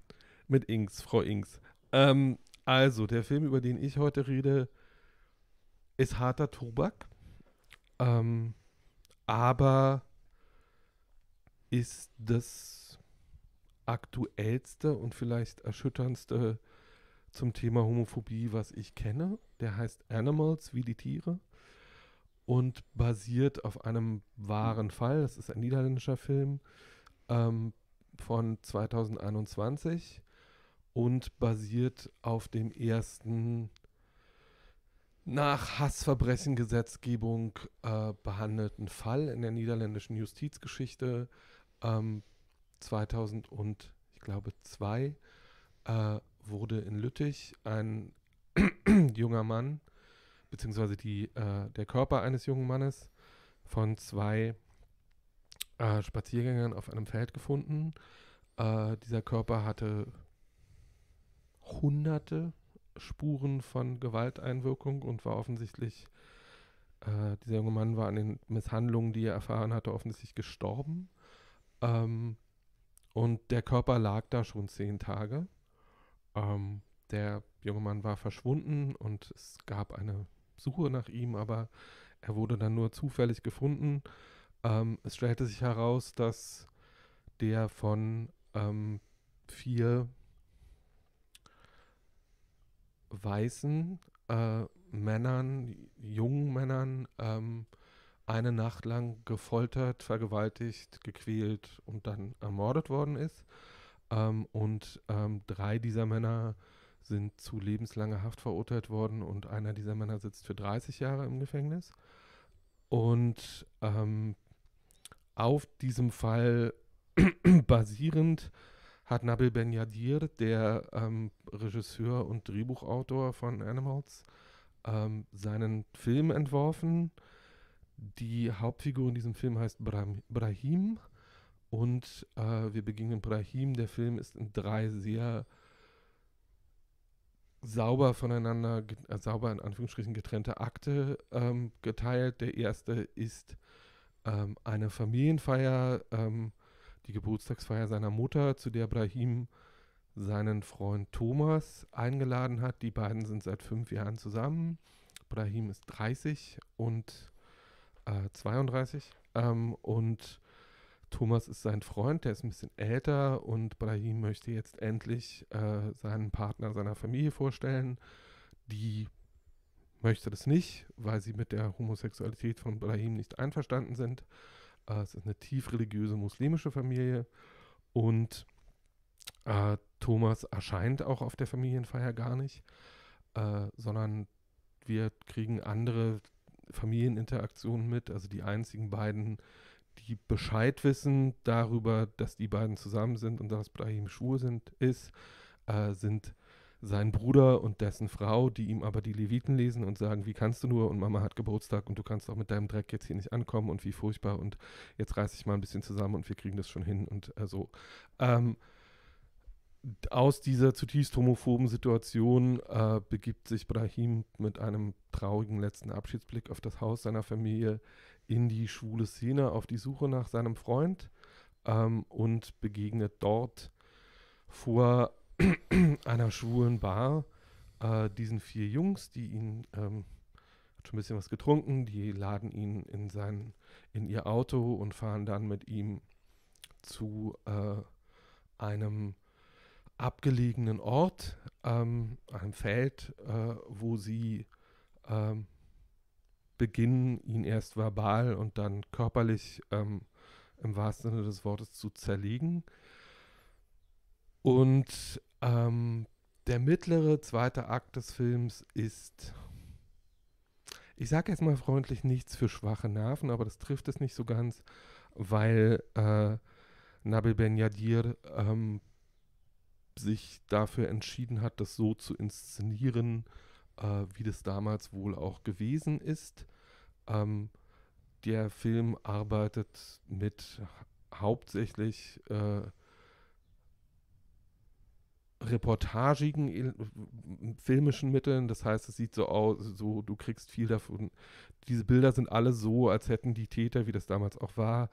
mit Inks, Frau Inks. Ähm, also, der Film, über den ich heute rede, ist harter Tobak. Ähm, aber ist das aktuellste und vielleicht erschütterndste zum Thema Homophobie, was ich kenne. Der heißt Animals wie die Tiere und basiert auf einem wahren mhm. Fall. Das ist ein niederländischer Film ähm, von 2021 und basiert auf dem ersten nach Hassverbrechengesetzgebung äh, behandelten Fall in der niederländischen Justizgeschichte ähm, 2000 und ich glaube 2 äh, wurde in Lüttich ein [clears throat] junger Mann beziehungsweise die, äh, der Körper eines jungen Mannes von zwei äh, Spaziergängern auf einem Feld gefunden. Äh, dieser Körper hatte hunderte Spuren von Gewalteinwirkung und war offensichtlich, äh, dieser junge Mann war an den Misshandlungen, die er erfahren hatte, offensichtlich gestorben. Ähm, und der Körper lag da schon zehn Tage. Ähm, der junge Mann war verschwunden und es gab eine Suche nach ihm, aber er wurde dann nur zufällig gefunden. Ähm, es stellte sich heraus, dass der von ähm, vier weißen äh, Männern, jungen Männern, ähm, eine Nacht lang gefoltert, vergewaltigt, gequält und dann ermordet worden ist. Ähm, und ähm, drei dieser Männer sind zu lebenslanger Haft verurteilt worden und einer dieser Männer sitzt für 30 Jahre im Gefängnis. Und ähm, auf diesem Fall [clears throat] basierend hat Nabil Ben Yadir, der ähm, Regisseur und Drehbuchautor von Animals, ähm, seinen Film entworfen. Die Hauptfigur in diesem Film heißt Brahim. und äh, wir mit Brahim. Der Film ist in drei sehr sauber voneinander, äh, sauber in Anführungsstrichen getrennte Akte ähm, geteilt. Der erste ist ähm, eine Familienfeier, ähm, die Geburtstagsfeier seiner Mutter, zu der Brahim seinen Freund Thomas eingeladen hat. Die beiden sind seit fünf Jahren zusammen. Brahim ist 30 und äh, 32 ähm, und Thomas ist sein Freund, der ist ein bisschen älter und Brahim möchte jetzt endlich äh, seinen Partner seiner Familie vorstellen. Die möchte das nicht, weil sie mit der Homosexualität von Brahim nicht einverstanden sind. Äh, es ist eine tief religiöse muslimische Familie und äh, Thomas erscheint auch auf der Familienfeier gar nicht, äh, sondern wir kriegen andere Familieninteraktionen mit. Also die einzigen beiden die Bescheid wissen darüber, dass die beiden zusammen sind und dass Brahim Schur sind, ist, äh, sind sein Bruder und dessen Frau, die ihm aber die Leviten lesen und sagen, wie kannst du nur und Mama hat Geburtstag und du kannst auch mit deinem Dreck jetzt hier nicht ankommen und wie furchtbar und jetzt reiß ich mal ein bisschen zusammen und wir kriegen das schon hin und äh, so. Ähm, aus dieser zutiefst homophoben Situation äh, begibt sich Brahim mit einem traurigen letzten Abschiedsblick auf das Haus seiner Familie in die schwule Szene auf die Suche nach seinem Freund ähm, und begegnet dort vor [clears throat] einer schwulen Bar äh, diesen vier Jungs, die ihn, ähm, hat schon ein bisschen was getrunken, die laden ihn in, sein, in ihr Auto und fahren dann mit ihm zu äh, einem abgelegenen Ort, ähm, einem Feld, äh, wo sie ähm, beginnen, ihn erst verbal und dann körperlich ähm, im wahrsten Sinne des Wortes zu zerlegen. Und ähm, der mittlere, zweite Akt des Films ist, ich sage jetzt mal freundlich, nichts für schwache Nerven, aber das trifft es nicht so ganz, weil äh, Nabil Ben Yadir ähm, sich dafür entschieden hat, das so zu inszenieren, äh, wie das damals wohl auch gewesen ist. Ähm, der Film arbeitet mit hauptsächlich äh, reportagigen filmischen Mitteln. Das heißt, es sieht so aus, so du kriegst viel davon. Diese Bilder sind alle so, als hätten die Täter, wie das damals auch war,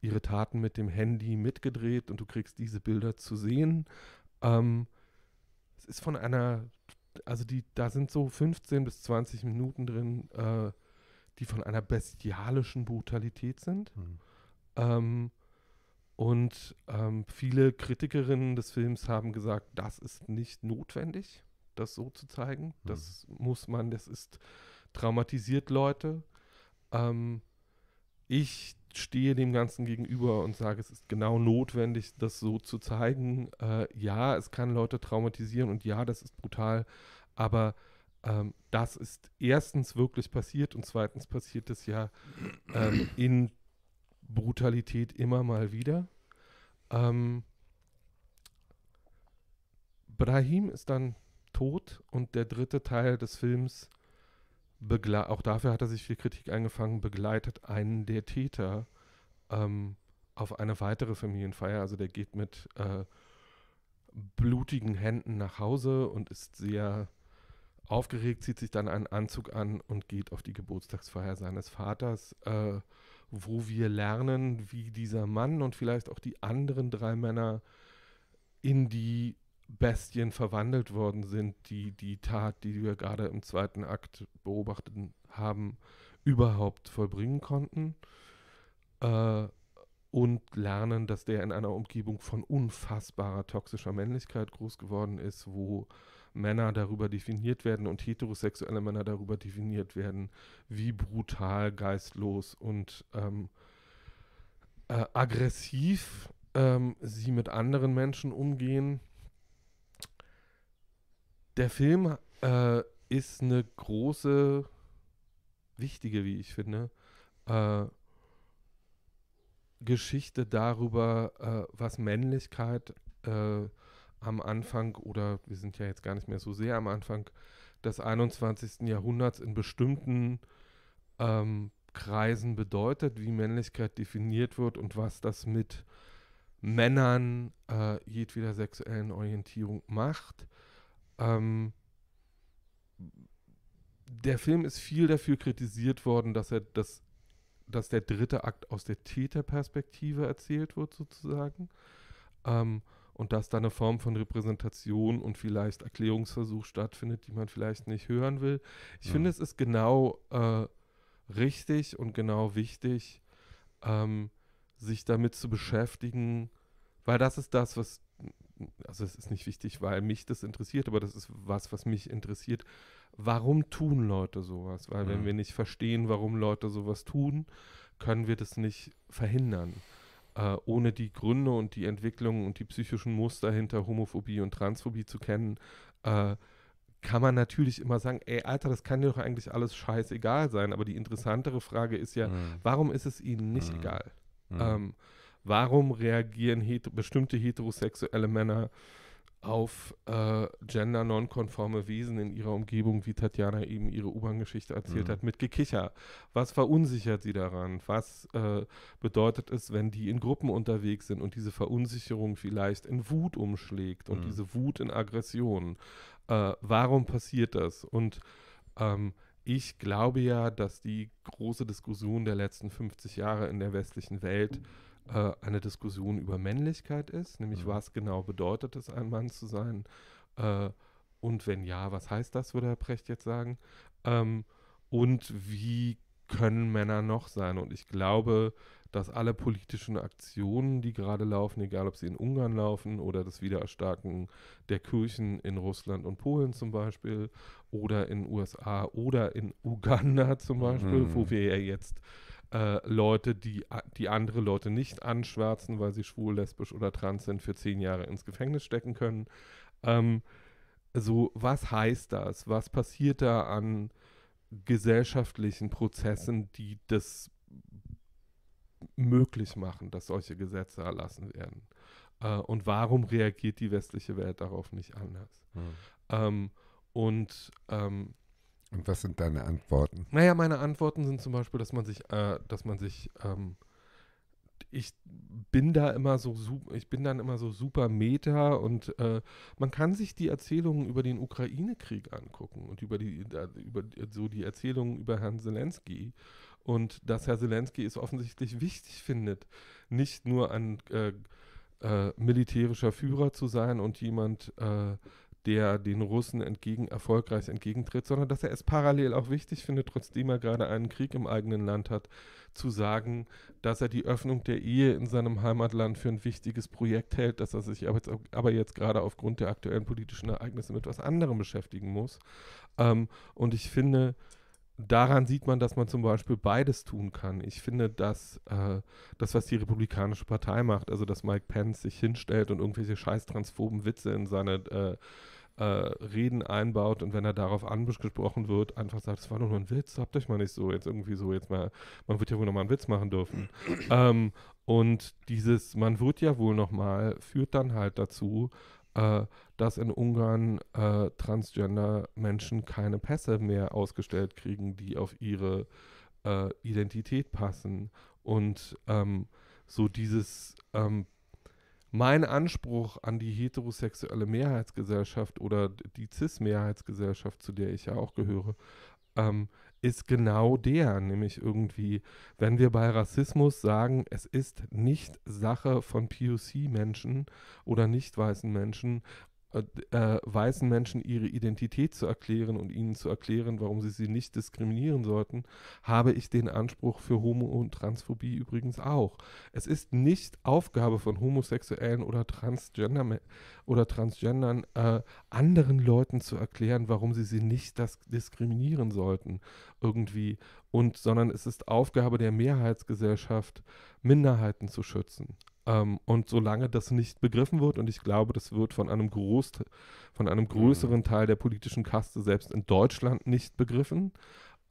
ihre Taten mit dem Handy mitgedreht und du kriegst diese Bilder zu sehen. Ähm, es ist von einer, also die, da sind so 15 bis 20 Minuten drin, äh, die von einer bestialischen Brutalität sind. Mhm. Ähm, und ähm, viele Kritikerinnen des Films haben gesagt, das ist nicht notwendig, das so zu zeigen. Mhm. Das muss man, das ist traumatisiert Leute. Ähm, ich stehe dem Ganzen gegenüber und sage, es ist genau notwendig, das so zu zeigen. Äh, ja, es kann Leute traumatisieren und ja, das ist brutal, aber ähm, das ist erstens wirklich passiert und zweitens passiert es ja ähm, [clears throat] in Brutalität immer mal wieder. Ähm, Brahim ist dann tot und der dritte Teil des Films, auch dafür hat er sich viel Kritik eingefangen, begleitet einen der Täter ähm, auf eine weitere Familienfeier. Also der geht mit äh, blutigen Händen nach Hause und ist sehr Aufgeregt zieht sich dann einen Anzug an und geht auf die Geburtstagsfeier seines Vaters, äh, wo wir lernen, wie dieser Mann und vielleicht auch die anderen drei Männer in die Bestien verwandelt worden sind, die die Tat, die wir gerade im zweiten Akt beobachtet haben, überhaupt vollbringen konnten. Äh, und lernen, dass der in einer Umgebung von unfassbarer toxischer Männlichkeit groß geworden ist, wo Männer darüber definiert werden und heterosexuelle Männer darüber definiert werden, wie brutal, geistlos und ähm, äh, aggressiv ähm, sie mit anderen Menschen umgehen. Der Film äh, ist eine große, wichtige, wie ich finde, äh, Geschichte darüber, äh, was Männlichkeit äh, am Anfang oder wir sind ja jetzt gar nicht mehr so sehr am Anfang des 21. Jahrhunderts in bestimmten ähm, Kreisen bedeutet, wie Männlichkeit definiert wird und was das mit Männern äh, jedweder sexuellen Orientierung macht. Ähm, der Film ist viel dafür kritisiert worden, dass er das, dass der dritte Akt aus der Täterperspektive erzählt wird, sozusagen. Ähm, und dass da eine Form von Repräsentation und vielleicht Erklärungsversuch stattfindet, die man vielleicht nicht hören will. Ich ja. finde, es ist genau äh, richtig und genau wichtig, ähm, sich damit zu beschäftigen, weil das ist das, was, also es ist nicht wichtig, weil mich das interessiert, aber das ist was, was mich interessiert. Warum tun Leute sowas? Weil ja. wenn wir nicht verstehen, warum Leute sowas tun, können wir das nicht verhindern äh, ohne die Gründe und die Entwicklung und die psychischen Muster hinter Homophobie und Transphobie zu kennen, äh, kann man natürlich immer sagen, ey, Alter, das kann dir doch eigentlich alles scheißegal sein. Aber die interessantere Frage ist ja, mhm. warum ist es ihnen nicht mhm. egal? Mhm. Ähm, warum reagieren heter bestimmte heterosexuelle Männer äh, auf äh, gender-nonkonforme Wesen in ihrer Umgebung, wie Tatjana eben ihre U-Bahn-Geschichte erzählt mhm. hat, mit Gekicher. Was verunsichert sie daran? Was äh, bedeutet es, wenn die in Gruppen unterwegs sind und diese Verunsicherung vielleicht in Wut umschlägt und mhm. diese Wut in Aggression? Äh, warum passiert das? Und ähm, ich glaube ja, dass die große Diskussion der letzten 50 Jahre in der westlichen Welt mhm äh, eine Diskussion über Männlichkeit ist, nämlich mhm. was genau bedeutet es, ein Mann zu sein äh, und wenn ja, was heißt das, würde Herr Precht jetzt sagen, ähm, und wie können Männer noch sein? Und ich glaube, dass alle politischen Aktionen, die gerade laufen, egal ob sie in Ungarn laufen oder das Wiedererstarken der Kirchen in Russland und Polen zum Beispiel oder in USA oder in Uganda [laughs] zum Beispiel, mhm. wo wir ja jetzt äh, Leute, die, die andere Leute nicht anschwärzen, weil sie schwul, lesbisch oder trans sind, für zehn Jahre ins Gefängnis stecken können. Ähm, so, was heißt das? Was passiert da an gesellschaftlichen Prozessen, die das möglich machen, dass solche Gesetze erlassen werden? Äh, und warum reagiert die westliche Welt darauf nicht anders? Mhm. Ähm, und ähm, und was sind deine Antworten? Naja, meine Antworten sind zum Beispiel, dass man sich, äh, dass man sich, ähm, ich bin da immer so, ich bin dann immer so super Meta und äh, man kann sich die Erzählungen über den Ukraine-Krieg angucken und über die, über so die Erzählungen über Herrn Zelensky und dass Herr Zelensky es offensichtlich wichtig findet, nicht nur ein äh, äh, militärischer Führer zu sein und jemand, äh, der den Russen entgegen, erfolgreich entgegentritt, sondern dass er es parallel auch wichtig findet, trotzdem er gerade einen Krieg im eigenen Land hat, zu sagen, dass er die Öffnung der Ehe in seinem Heimatland für ein wichtiges Projekt hält, dass er sich aber jetzt, aber jetzt gerade aufgrund der aktuellen politischen Ereignisse mit etwas anderem beschäftigen muss. Ähm, und ich finde, daran sieht man, dass man zum Beispiel beides tun kann. Ich finde, dass äh, das, was die Republikanische Partei macht, also dass Mike Pence sich hinstellt und irgendwelche scheiß transphoben Witze in seine äh, äh, Reden einbaut und wenn er darauf angesprochen wird, einfach sagt, das war doch nur ein Witz, habt euch mal nicht so, jetzt irgendwie so, jetzt mal, man wird ja wohl nochmal einen Witz machen dürfen. [clears throat] ähm, und dieses, man wird ja wohl nochmal, führt dann halt dazu, äh, dass in Ungarn äh, Transgender-Menschen keine Pässe mehr ausgestellt kriegen, die auf ihre äh, Identität passen. Und ähm, so dieses ähm, mein Anspruch an die heterosexuelle Mehrheitsgesellschaft oder die CIS-Mehrheitsgesellschaft, zu der ich ja auch gehöre, ähm, ist genau der, nämlich irgendwie, wenn wir bei Rassismus sagen, es ist nicht Sache von POC-Menschen oder nicht weißen Menschen äh, äh, weißen Menschen ihre Identität zu erklären und ihnen zu erklären, warum sie sie nicht diskriminieren sollten, habe ich den Anspruch für Homo- und Transphobie übrigens auch. Es ist nicht Aufgabe von Homosexuellen oder Transgender oder Transgendern, äh, anderen Leuten zu erklären, warum sie sie nicht diskriminieren sollten irgendwie und sondern es ist Aufgabe der Mehrheitsgesellschaft, Minderheiten zu schützen. Ähm, und solange das nicht begriffen wird, und ich glaube, das wird von einem, groß, von einem mhm. größeren Teil der politischen Kaste selbst in Deutschland nicht begriffen,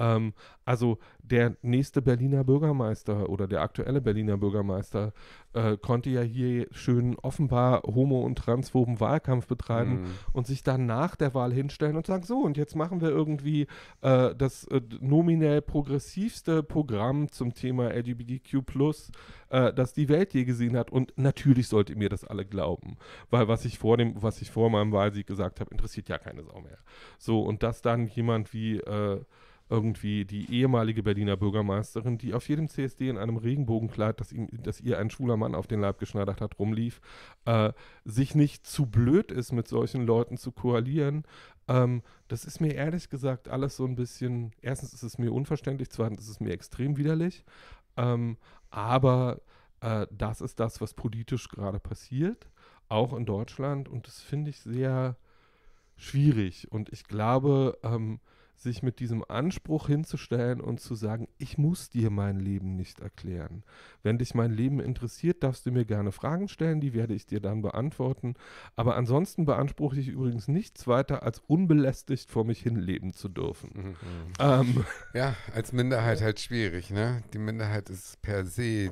ähm, also der nächste Berliner Bürgermeister oder der aktuelle Berliner Bürgermeister äh, konnte ja hier schön offenbar homo- und transphoben Wahlkampf betreiben mhm. und sich dann nach der Wahl hinstellen und sagen, so, und jetzt machen wir irgendwie äh, das äh, nominell progressivste Programm zum Thema LGBTQ+, äh, das die Welt je gesehen hat. Und natürlich sollte mir das alle glauben, weil was ich vor dem, was ich vor meinem Wahlsieg gesagt habe, interessiert ja keine Sau mehr. So, und dass dann jemand wie äh, irgendwie die ehemalige Berliner Bürgermeisterin, die auf jedem CSD in einem Regenbogenkleid, das, ihm, das ihr ein schwuler Mann auf den Leib geschneidert hat, rumlief, äh, sich nicht zu blöd ist, mit solchen Leuten zu koalieren. Ähm, das ist mir ehrlich gesagt alles so ein bisschen, erstens ist es mir unverständlich, zweitens ist es mir extrem widerlich, ähm, aber äh, das ist das, was politisch gerade passiert, auch in Deutschland und das finde ich sehr schwierig und ich glaube, ähm, sich mit diesem Anspruch hinzustellen und zu sagen, ich muss dir mein Leben nicht erklären. Wenn dich mein Leben interessiert, darfst du mir gerne Fragen stellen, die werde ich dir dann beantworten. Aber ansonsten beanspruche ich übrigens nichts weiter, als unbelästigt vor mich hinleben zu dürfen. Mhm. mhm. Ähm, ja, als Minderheit halt schwierig, ne? Die Minderheit ist per se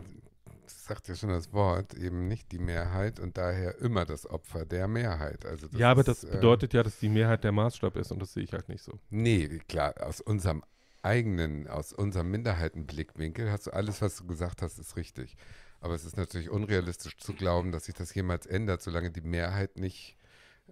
das sagt ja schon das Wort, eben nicht die Mehrheit und daher immer das Opfer der Mehrheit. Also ja, aber ist, das äh, bedeutet äh, ja, dass die Mehrheit der Maßstab ist und das sehe ich halt nicht so. Nee, klar, aus unserem eigenen, aus unserem Minderheitenblickwinkel hast du alles, was du gesagt hast, ist richtig. Aber es ist natürlich unrealistisch zu glauben, dass sich das jemals ändert, solange die Mehrheit nicht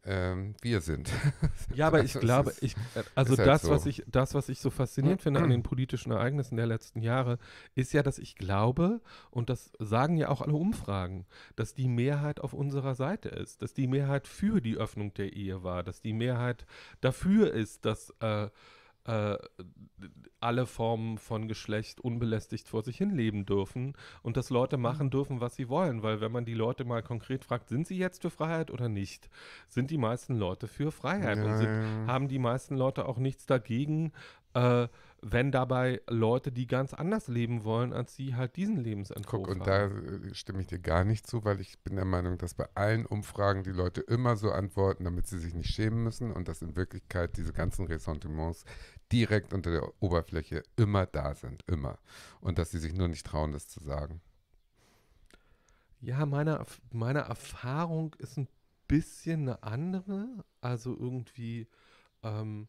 ähm, wir sind. [laughs] Ja, aber ich glaube, äh, also ist, ich, also halt das, so. was ich, das, was ich so faszinierend finde an den [clears throat] politischen Ereignissen der letzten Jahre, ist ja, dass ich glaube, und das sagen ja auch alle Umfragen, dass die Mehrheit auf unserer Seite ist, dass die Mehrheit für die Öffnung der Ehe war, dass die Mehrheit dafür ist, dass äh, äh, alle Formen von Geschlecht unbelästigt vor sich hin leben dürfen und dass Leute mhm. machen dürfen, was sie wollen. Weil wenn man die Leute mal konkret fragt, sind sie jetzt für Freiheit oder nicht, sind die meisten Leute für Freiheit ja, und sind, ja. haben die meisten Leute auch nichts dagegen, äh, wenn dabei Leute, die ganz anders leben wollen, als sie halt diesen Lebensentwurf Guck, und da äh, stimme ich dir gar nicht zu, weil ich bin der Meinung, dass bei allen Umfragen die Leute immer so antworten, damit sie sich nicht schämen müssen und dass in Wirklichkeit diese ganzen Ressentiments direkt unter der Oberfläche immer da sind, immer. Und dass sie sich nur nicht trauen, das zu sagen. Ja, meine, meine Erfahrung ist ein bisschen eine andere. Also irgendwie, ähm,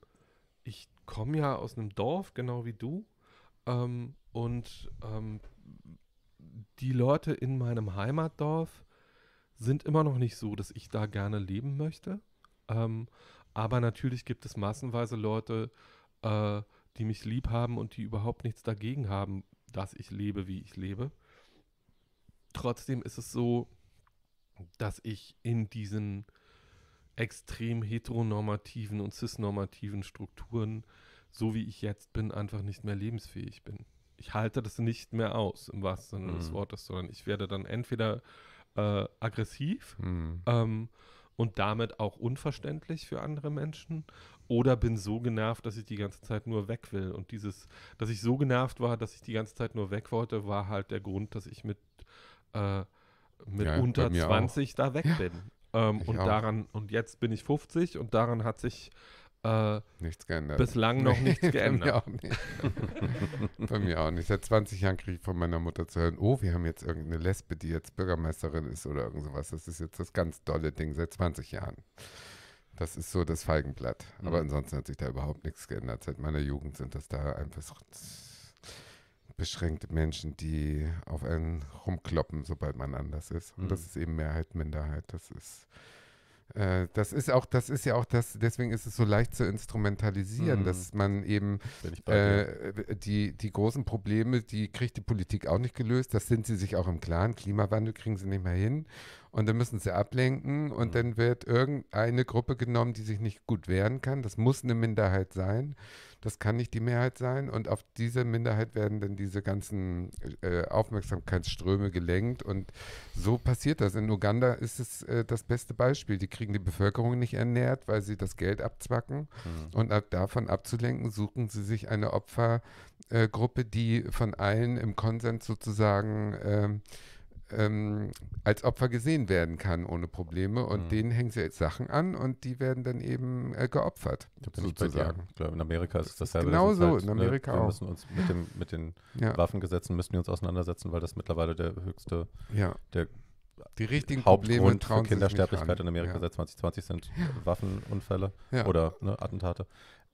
ich komme ja aus einem Dorf, genau wie du. Ähm, und ähm, die Leute in meinem Heimatdorf sind immer noch nicht so, dass ich da gerne leben möchte. Ähm, aber natürlich gibt es massenweise Leute, äh, äh, die mich lieb haben und die überhaupt nichts dagegen haben, dass ich lebe, wie ich lebe. Trotzdem ist es so, dass ich in diesen extrem heteronormativen und cisnormativen Strukturen, so wie ich jetzt bin, einfach nicht mehr lebensfähig bin. Ich halte das nicht mehr aus, im wahrsten Sinne mhm. des Wortes, sondern ich werde dann entweder äh, aggressiv mhm. ähm, und damit auch unverständlich für andere Menschen oder bin so genervt, dass ich die ganze Zeit nur weg will. Und dieses, dass ich so genervt war, dass ich die ganze Zeit nur weg wollte, war halt der Grund, dass ich mit, äh, mit ja, unter 20 auch. da weg ja, bin. Ähm, und auch. daran, und jetzt bin ich 50 und daran hat sich äh, nichts geändert. Bislang noch nichts geändert. [laughs] Bei mir auch nicht. [laughs] bei mir auch nicht. Seit 20 Jahren kriege ich von meiner Mutter zu hören, oh, wir haben jetzt irgendeine Lesbe, die jetzt Bürgermeisterin ist oder irgend sowas. Das ist jetzt das ganz dolle Ding seit 20 Jahren. Das ist so das Feigenblatt. Aber mhm. ansonsten hat sich da überhaupt nichts geändert. Seit meiner Jugend sind das da einfach beschränkte Menschen, die auf einen rumkloppen, sobald man anders ist. Und mhm. das ist eben Mehrheit, Minderheit. Das ist äh, das ist auch, das ist ja auch das, deswegen ist es so leicht zu instrumentalisieren, mhm. dass man eben äh, die, die großen Probleme, die kriegt die Politik auch nicht gelöst, das sind sie sich auch im Klaren. Klimawandel kriegen sie nicht mehr hin und dann müssen sie ablenken und mhm. dann wird irgendeine Gruppe genommen, die sich nicht gut wehren kann. Das muss eine Minderheit sein. Das kann nicht die Mehrheit sein. Und auf diese Minderheit werden dann diese ganzen äh, Aufmerksamkeitsströme gelenkt. Und so passiert das. In Uganda ist es äh, das beste Beispiel. Die kriegen die Bevölkerung nicht ernährt, weil sie das Geld abzwacken. Mhm. Und ab davon abzulenken, suchen sie sich eine Opfergruppe, äh, die von allen im Konsens sozusagen ähm, ähm, als Opfer gesehen werden kann ohne Probleme. Und mhm. denen hängen sie jetzt Sachen an und die werden dann eben äh, geopfert, ich sozusagen. Ich glaube, in Amerika ist es dasselbe. Genau so, halt, in ne, Amerika ne, wir auch. Wir müssen uns mit, dem, mit den ja. Waffengesetzen müssen wir uns auseinandersetzen, weil das mittlerweile der höchste, ja. der die richtigen Hauptgrund Probleme für Kindersterblichkeit in Amerika ja. seit 2020 sind Waffenunfälle oder ne, Attentate.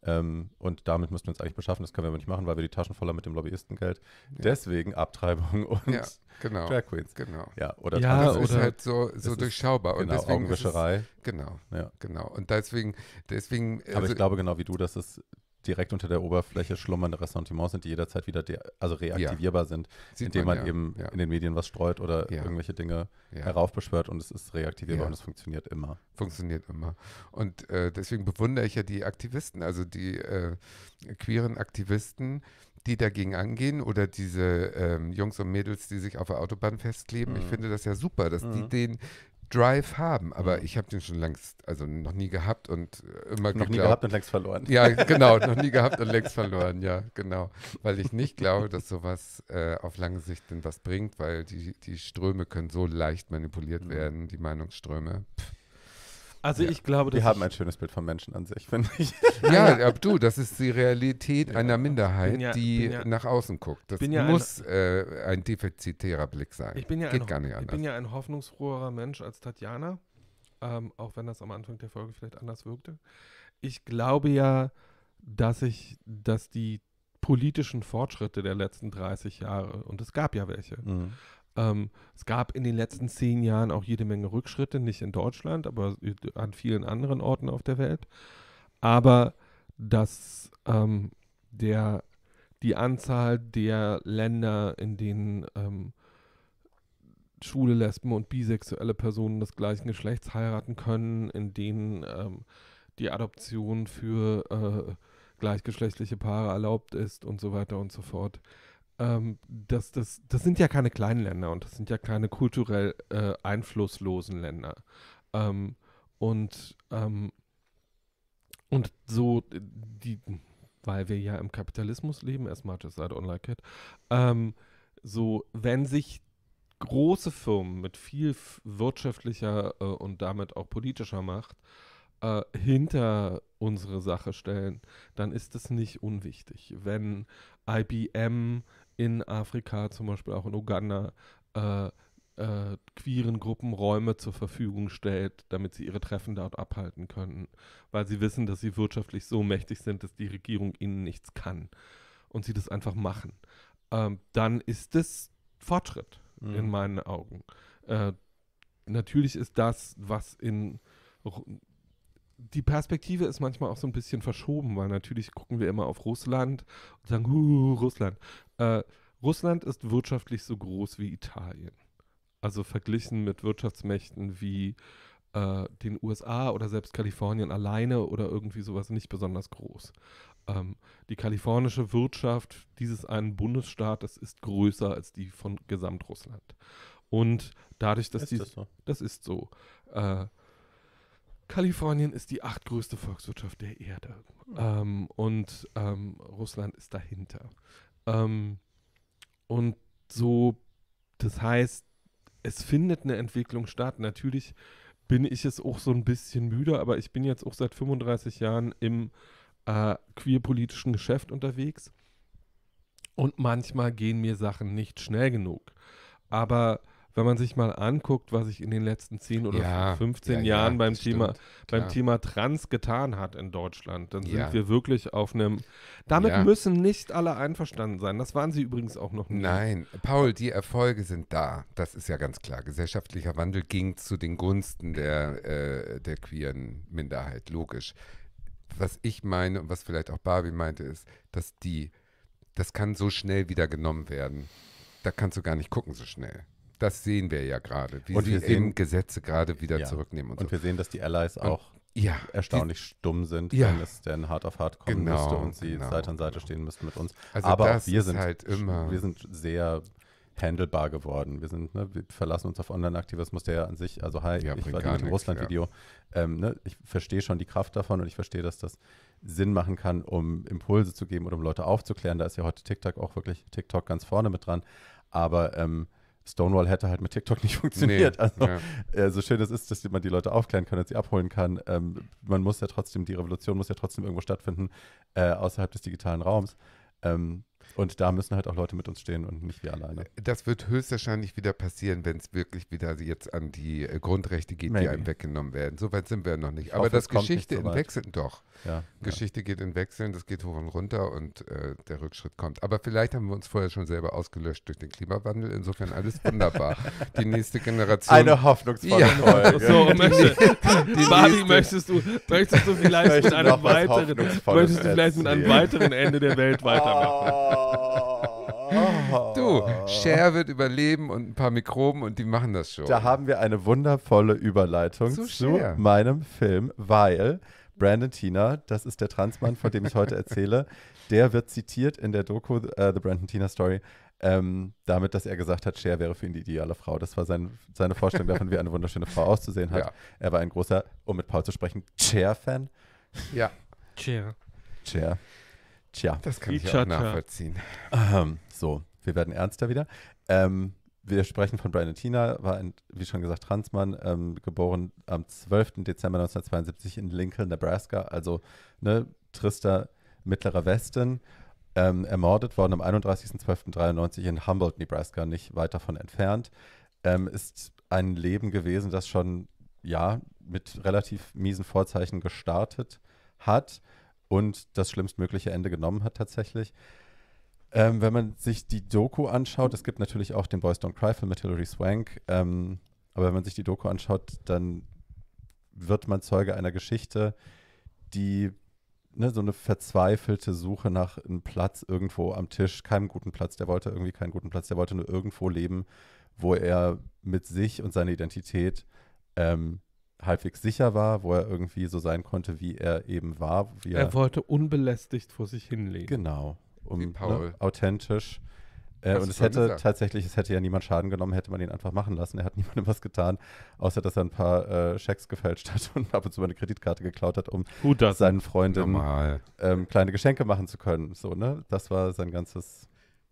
Ähm, und damit müssten wir uns eigentlich beschaffen. Das können wir aber nicht machen, weil wir die Taschen voller mit dem Lobbyistengeld. Ja. Deswegen Abtreibung [laughs] und ja, genau, Drag Queens. Genau. Ja, oder ja, Trans das ist halt so, so durchschaubar. Ist, und genau, deswegen Augenwischerei. Es, genau, ja. genau. Und deswegen, deswegen. Aber ich also glaube genau wie du, dass es direkt unter der Oberfläche schlummernde Ressentiments sind, die jederzeit wieder also reaktivierbar ja. sind, Sieht indem man, ja. eben ja. in den Medien was streut oder irgendwelche Dinge heraufbeschwört und es ist reaktivierbar und es funktioniert immer. Funktioniert immer. Und äh, deswegen bewundere ich ja die Aktivisten, also die äh, queeren Aktivisten, die dagegen angehen oder diese ähm, Jungs und Mädels, die sich auf der Autobahn festkleben. Mhm. Ich finde das ja super, dass mhm. die den Drive haben, aber mhm. ich habe den schon längst, also noch nie gehabt und äh, immer Noch geglaubt. nie gehabt und längst verloren. Ja, [laughs] genau, noch nie gehabt und längst verloren, ja, genau. Weil ich nicht glaube, dass sowas äh, auf lange Sicht denn was bringt, weil die, die Ströme können so leicht manipuliert mhm. werden, die Meinungsströme. Pff. Also ja. ich glaube, dass. Wir haben ein schönes Bild von Menschen an sich, finde ich. [laughs] Ja, aber du, das ist die Realität ja. einer Minderheit, ja, die nach außen guckt. Das muss ein, äh, ein, defizitärer Blick sein. Ich bin ja Geht ein, gar nicht anders. Ich bin ja ein hoffnungsfroherer Mensch als Tatjana, ähm, auch wenn das am Anfang der Folge vielleicht anders wirkte. Ich glaube ja, dass ich, dass die politischen Fortschritte der letzten 30 Jahre, und es gab ja welche, mhm. Ähm, es gab in den letzten zehn Jahren auch jede Menge Rückschritte, nicht in Deutschland, aber an vielen anderen Orten auf der Welt. Aber dass ähm, der, die Anzahl der Länder, in denen ähm, schwule Lesben und bisexuelle Personen des gleichen Geschlechts heiraten können, in denen ähm, die Adoption für äh, gleichgeschlechtliche Paare erlaubt ist und so weiter und so fort, ähm, das, das, das sind ja keine kleinen Länder und das sind ja keine kulturell äh, einflusslosen Länder. Ähm, und, ähm, und so, äh, die, weil wir ja im Kapitalismus leben, as much as I don't like it, ähm, so, wenn sich große Firmen mit viel wirtschaftlicher äh, und damit auch politischer Macht äh, hinter unsere Sache stellen, dann ist das nicht unwichtig. Wenn IBM in Afrika, zum Beispiel auch in Uganda, äh, äh, queeren Gruppen Räume zur Verfügung stellt, damit sie ihre Treffen dort abhalten können, weil sie wissen, dass sie wirtschaftlich so mächtig sind, dass die Regierung ihnen nichts kann und sie das einfach machen, ähm, dann ist das Fortschritt mhm. in meinen Augen. Äh, natürlich ist das, was in die Perspektive ist manchmal auch so ein bisschen verschoben, weil natürlich gucken wir immer auf Russland und sagen, uh, Russland äh, Russland ist wirtschaftlich so groß wie Italien. Also verglichen mit Wirtschaftsmächten wie äh, den USA oder selbst Kalifornien alleine oder irgendwie sowas nicht besonders groß. Ähm, die kalifornische Wirtschaft dieses einen Bundesstaates ist größer als die von Gesamtrussland. Und dadurch, dass ist die. Das, so? das ist so. Äh, Kalifornien ist die achtgrößte Volkswirtschaft der Erde. Hm. Ähm, und ähm, Russland ist dahinter. Ähm, und so, das heißt, es findet eine Entwicklung statt. Natürlich bin ich es auch so ein bisschen müde, aber ich bin jetzt auch seit 35 Jahren im äh, queerpolitischen Geschäft unterwegs. Und manchmal gehen mir Sachen nicht schnell genug. Aber wenn man sich mal anguckt, was sich in den letzten 10 oder ja, 15 ja, Jahren ja, beim, Thema, beim Thema Trans getan hat in Deutschland, dann sind wir wirklich auf einem. Damit müssen nicht alle einverstanden sein. Das waren sie übrigens auch noch nicht. Nein, Paul, die Erfolge sind da. Das ist ja ganz klar. Gesellschaftlicher Wandel ging zu den Gunsten der, äh, der queeren Minderheit, logisch. Was ich meine und was vielleicht auch Barbie meinte, ist, dass die, das kann so schnell wieder genommen werden. Da kannst du gar nicht gucken so schnell das sehen wir ja gerade, wie und sie wir sehen, eben Gesetze gerade wieder ja. zurücknehmen. Und, und so. wir sehen, dass die Allies und, auch ja, erstaunlich die, stumm sind, ja, wenn es denn hart auf hart kommen genau, müsste und sie genau, Seite an Seite genau. stehen müssten mit uns. Also Aber wir sind, halt wir sind sehr handelbar geworden. Wir sind, ne, wir verlassen uns auf Online-Aktivismus, der ja an sich, also hi, ja, ich war mit dem Russland-Video. Ja. Ähm, ne, ich verstehe schon die Kraft davon und ich verstehe, dass das Sinn machen kann, um Impulse zu geben und um Leute aufzuklären. Da ist ja heute TikTok auch wirklich TikTok ganz vorne mit dran. Aber ähm, Stonewall hätte halt mit TikTok nicht [laughs] funktioniert. Nee, also, ja. äh, so schön es ist, dass man die Leute aufklären kann und sie abholen kann, ähm, man muss ja trotzdem, die Revolution muss ja trotzdem irgendwo stattfinden, äh, außerhalb des digitalen Raums. Ähm, und da müssen halt auch Leute mit uns stehen und nicht wir alleine. Das wird höchstwahrscheinlich wieder passieren, wenn es wirklich wieder jetzt an die äh, Grundrechte geht, Maybe. die einem weggenommen werden. So weit sind wir noch nicht. Ich Aber hoffe, das Geschichte so in Wechseln doch. Ja, Geschichte ja. geht in Wechseln, das geht hoch und runter und äh, der Rückschritt kommt. Aber vielleicht haben wir uns vorher schon selber ausgelöscht durch den Klimawandel. Insofern alles wunderbar. [laughs] die nächste Generation. Eine hoffnungsvolle ja. Folge. So, möchte, die Barbie, möchtest du, [laughs] möchtest du vielleicht mit einem weiteren, möchtest du vielleicht mit einem weiteren Ende der Welt weitermachen? Oh. [laughs] du, Cher wird überleben und ein paar Mikroben und die machen das schon. Da haben wir eine wundervolle Überleitung zu, zu meinem Film, weil Brandon Tina, das ist der Transmann, von dem ich heute erzähle, [laughs] der wird zitiert in der Doku uh, The Brandon Tina Story. Ähm, damit, dass er gesagt hat, Cher wäre für ihn die ideale Frau. Das war sein, seine Vorstellung davon, wie eine wunderschöne Frau auszusehen hat. Ja. Er war ein großer, um mit Paul zu sprechen, Cher-Fan. Ja. Cher. Cher. Tja. Das kann ich auch nachvollziehen. Ähm, so wir werden ernster wieder. Ähm, wir sprechen von Brian Tina, war ein, wie schon gesagt, Transmann, ähm, geboren am 12. Dezember 1972 in Lincoln, Nebraska, also ne, trister mittlerer Westen. Ähm, ermordet worden am 31.12.93 in Humboldt, Nebraska, nicht weit davon entfernt. Ähm, ist ein Leben gewesen, das schon, ja, mit relativ miesen Vorzeichen gestartet hat und das schlimmstmögliche Ende genommen hat tatsächlich. Ähm, wenn man sich die Doku anschaut, es gibt natürlich auch den Boys Don't Cry Film mit Hilary Swank, ähm, aber wenn man sich die Doku anschaut, dann wird man Zeuge einer Geschichte, die ne, so eine verzweifelte Suche nach einem Platz irgendwo am Tisch, keinen guten Platz, der wollte irgendwie keinen guten Platz, der wollte nur irgendwo leben, wo er mit sich und seiner Identität ähm, halbwegs sicher war, wo er irgendwie so sein konnte, wie er eben war. er, er wollte unbelästigt vor sich hinleben. Genau um ne, authentisch. Äh, und es hätte gesagt. tatsächlich, es hätte ja niemand Schaden genommen, hätte man ihn einfach machen lassen. Er hat [laughs] niemandem was getan, außer dass er ein paar äh, Schecks gefälscht hat und ab und zu mal eine Kreditkarte geklaut hat, um Gut, seinen Freunden ähm, kleine Geschenke machen zu können. So, ne? Das war sein ganzes,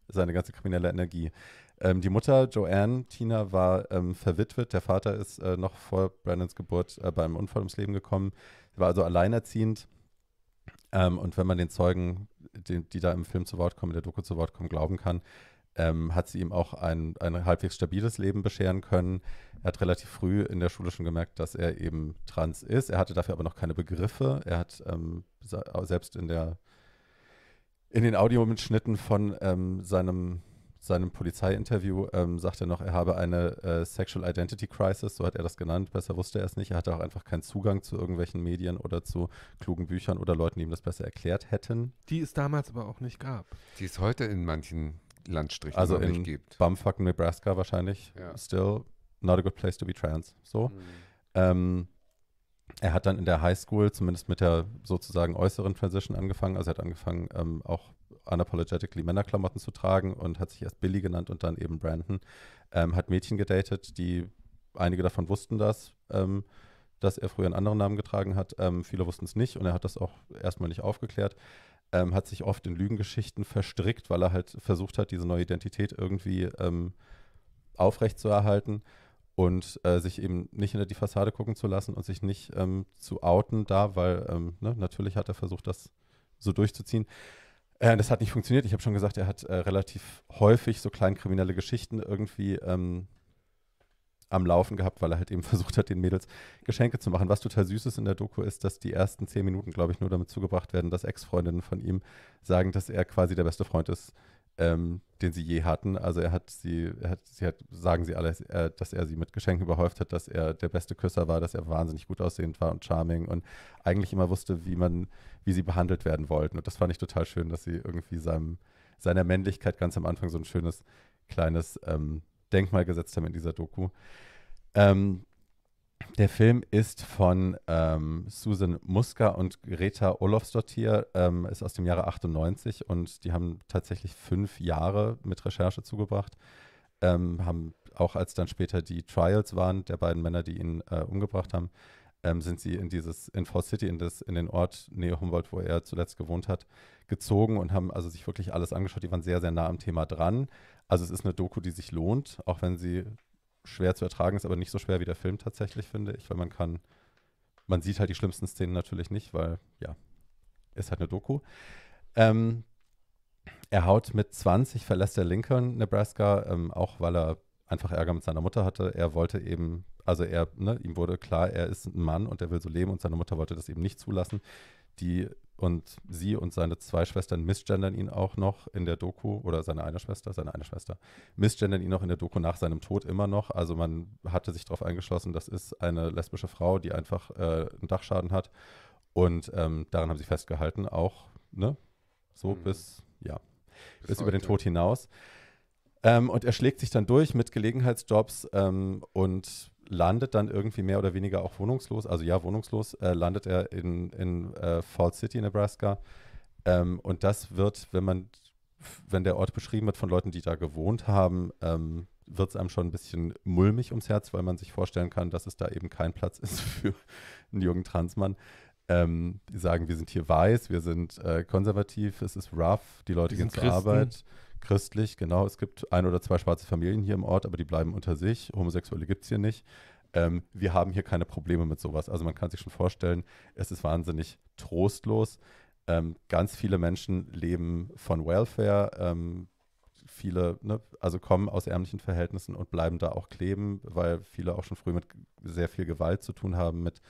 seine ganze kriminelle Energie. Ähm, die Mutter, Joanne Tina, war ähm, verwitwet. Der Vater ist äh, noch vor Brandons Geburt äh, beim Unfall ums Leben gekommen. Sie war also alleinerziehend. Ähm, und wenn man den Zeugen, die, die, da im Film zu Wort kommen, in der Doku zu Wort kommen, glauben kann, ähm, hat sie ihm auch ein, ein halbwegs stabiles Leben bescheren können. Er hat relativ früh in der Schule schon gemerkt, dass er eben trans ist. Er hatte dafür aber noch keine Begriffe. Er hat ähm, selbst in der in den Audiomitschnitten von ähm, seinem seinem Polizeiinterview ähm, sagt er noch, er habe eine äh, Sexual Identity Crisis, so hat er das genannt, besser wusste er es nicht. Er hatte auch einfach keinen Zugang zu irgendwelchen Medien oder zu klugen Büchern oder Leuten, die ihm das besser erklärt hätten. Die es damals aber auch nicht gab. Die es heute in manchen Landstrichen also in nicht gibt. Also in Bumfuck, Nebraska wahrscheinlich. Ja. Still not a good place to be trans. So. Mhm. Ähm, er hat dann in der Highschool zumindest mit der sozusagen äußeren Transition angefangen. Also er hat angefangen, ähm, auch unapologetically Männerklamotten zu tragen und hat sich erst Billy genannt und dann eben Brandon. Ähm, hat Mädchen gedatet, die einige davon wussten das, ähm, dass er früher einen anderen Namen getragen hat. Ähm, viele wussten es nicht und er hat das auch erstmal nicht aufgeklärt. Ähm, hat sich oft in Lügengeschichten verstrickt, weil er halt versucht hat, diese neue Identität irgendwie ähm, aufrechtzuerhalten und äh, sich eben nicht hinter die Fassade gucken zu lassen und sich nicht ähm, zu outen da, weil ähm, ne, natürlich hat er versucht, das so durchzuziehen. Äh, das hat nicht funktioniert. Ich habe schon gesagt, er hat äh, relativ häufig so kleinkriminelle Geschichten irgendwie ähm, am Laufen gehabt, weil er halt eben [laughs] versucht hat, den Mädels Geschenke zu machen. Was total süß ist in der Doku ist, dass die ersten zehn Minuten, glaube ich, nur damit zugebracht werden, dass Ex-Freundinnen von ihm sagen, dass er quasi der beste Freund ist, ähm, den sie je hatten. Also er hat sie, er hat, sie hat, sagen sie alle, dass er sie mit Geschenken überhäuft hat, dass er der beste Küsser war, dass er wahnsinnig gut aussehend war und charming und eigentlich immer wusste, wie man, wie sie behandelt werden wollten. Und das fand ich total schön, dass sie irgendwie seinem, seiner Männlichkeit ganz am Anfang so ein schönes kleines ähm, Denkmal gesetzt haben in dieser Doku. Ähm, der Film ist von ähm, Susan Muska und Greta Olofsdottir, ähm, ist aus dem Jahre 98 und die haben tatsächlich fünf Jahre mit Recherche zugebracht. Ähm, haben auch als dann später die Trials waren, der beiden Männer, die ihn äh, umgebracht haben, ähm, sind sie in dieses, in Fall City, in, das, in den Ort Neo Humboldt, wo er zuletzt gewohnt hat, gezogen und haben also sich wirklich alles angeschaut. Die waren sehr, sehr nah am Thema dran. Also es ist eine Doku, die sich lohnt, auch wenn sie schwer zu ertragen ist, aber nicht so schwer wie der Film tatsächlich, finde ich, weil man kann, man sieht halt die schlimmsten Szenen natürlich nicht, weil ja, ist halt eine Doku. Ähm, er haut mit 20, verlässt er Lincoln, Nebraska, ähm, auch weil er einfach Ärger mit seiner Mutter hatte. Er wollte eben, also er, ne, ihm wurde klar, er ist ein Mann und er will so leben und seine Mutter wollte das eben nicht zulassen. Die und sie und seine zwei Schwestern missgendern ihn auch noch in der Doku oder seine eine Schwester, seine eine Schwester, missgendern ihn noch in der Doku nach seinem Tod immer noch. Also man hatte sich darauf eingeschlossen, das ist eine lesbische Frau, die einfach äh, einen Dachschaden hat. Und ähm, daran haben sie festgehalten, auch, ne? So mhm. bis, ja, bis, bis über den Tod hinaus. Ähm, und er schlägt sich dann durch mit Gelegenheitsjobs ähm, und landet dann irgendwie mehr oder weniger auch wohnungslos, also ja, wohnungslos, äh, landet er in, in äh, Falls City, Nebraska. Ähm, und das wird, wenn man, wenn der Ort beschrieben wird von Leuten, die da gewohnt haben, ähm, wird es einem schon ein bisschen mulmig ums Herz, weil man sich vorstellen kann, dass es da eben kein Platz ist [laughs] für einen jungen Transmann. Ähm, die sagen, wir sind hier weiß, wir sind äh, konservativ, es ist rough, die Leute gehen Christen. zur Arbeit christlich, genau. Es gibt ein oder zwei schwarze Familien hier im Ort, aber die bleiben unter sich. Homosexuelle gibt es hier nicht. Ähm, wir haben hier keine Probleme mit sowas. Also man kann sich schon vorstellen, es ist wahnsinnig trostlos. Ähm, ganz viele Menschen leben von Welfare. Ähm, viele, ne, also kommen aus ärmlichen Verhältnissen und bleiben da auch kleben, weil viele auch schon früh mit sehr viel Gewalt zu tun haben, mit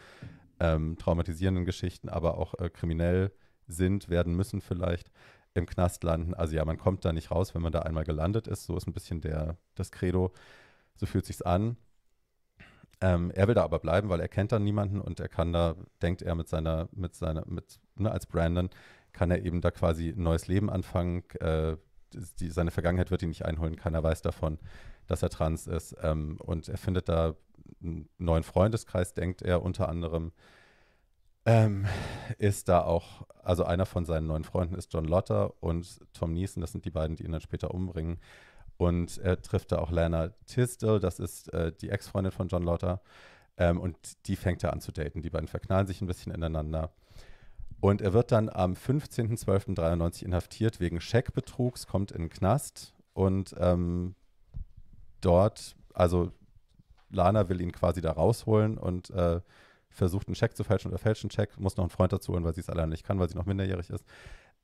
ähm, traumatisierenden Geschichten, aber auch äh, kriminell sind, werden müssen vielleicht im Knast landen. Also ja, man kommt da nicht raus, wenn man da einmal gelandet ist. So ist ein bisschen der, das Credo. So fühlt sich's an. Ähm, er will da aber bleiben, weil er kennt da niemanden und er kann da, denkt er mit seiner, mit seiner, mit, ne, als Brandon, kann er eben da quasi ein neues Leben anfangen. Äh, die, seine Vergangenheit wird ihn nicht einholen, keiner weiß davon, dass er trans ist. Ähm, und er findet da einen neuen Freundeskreis, denkt er unter anderem ähm, ist da auch, also einer von seinen neuen Freunden ist John Lotter und Tom Neeson, das sind die beiden, die ihn dann später umbringen. Und er trifft da auch Lana Tisdale, das ist äh, die Ex-Freundin von John Lotter. Ähm, und die fängt er an zu daten. Die beiden verknallen sich ein bisschen ineinander. Und er wird dann am 15.12.93 inhaftiert wegen Scheckbetrugs, kommt in den Knast und ähm, dort, also Lana will ihn quasi da rausholen und äh, versucht, einen Check zu fälschen oder fälscht einen Check, muss noch einen Freund dazu holen, weil sie es alleine nicht kann, weil sie noch minderjährig ist.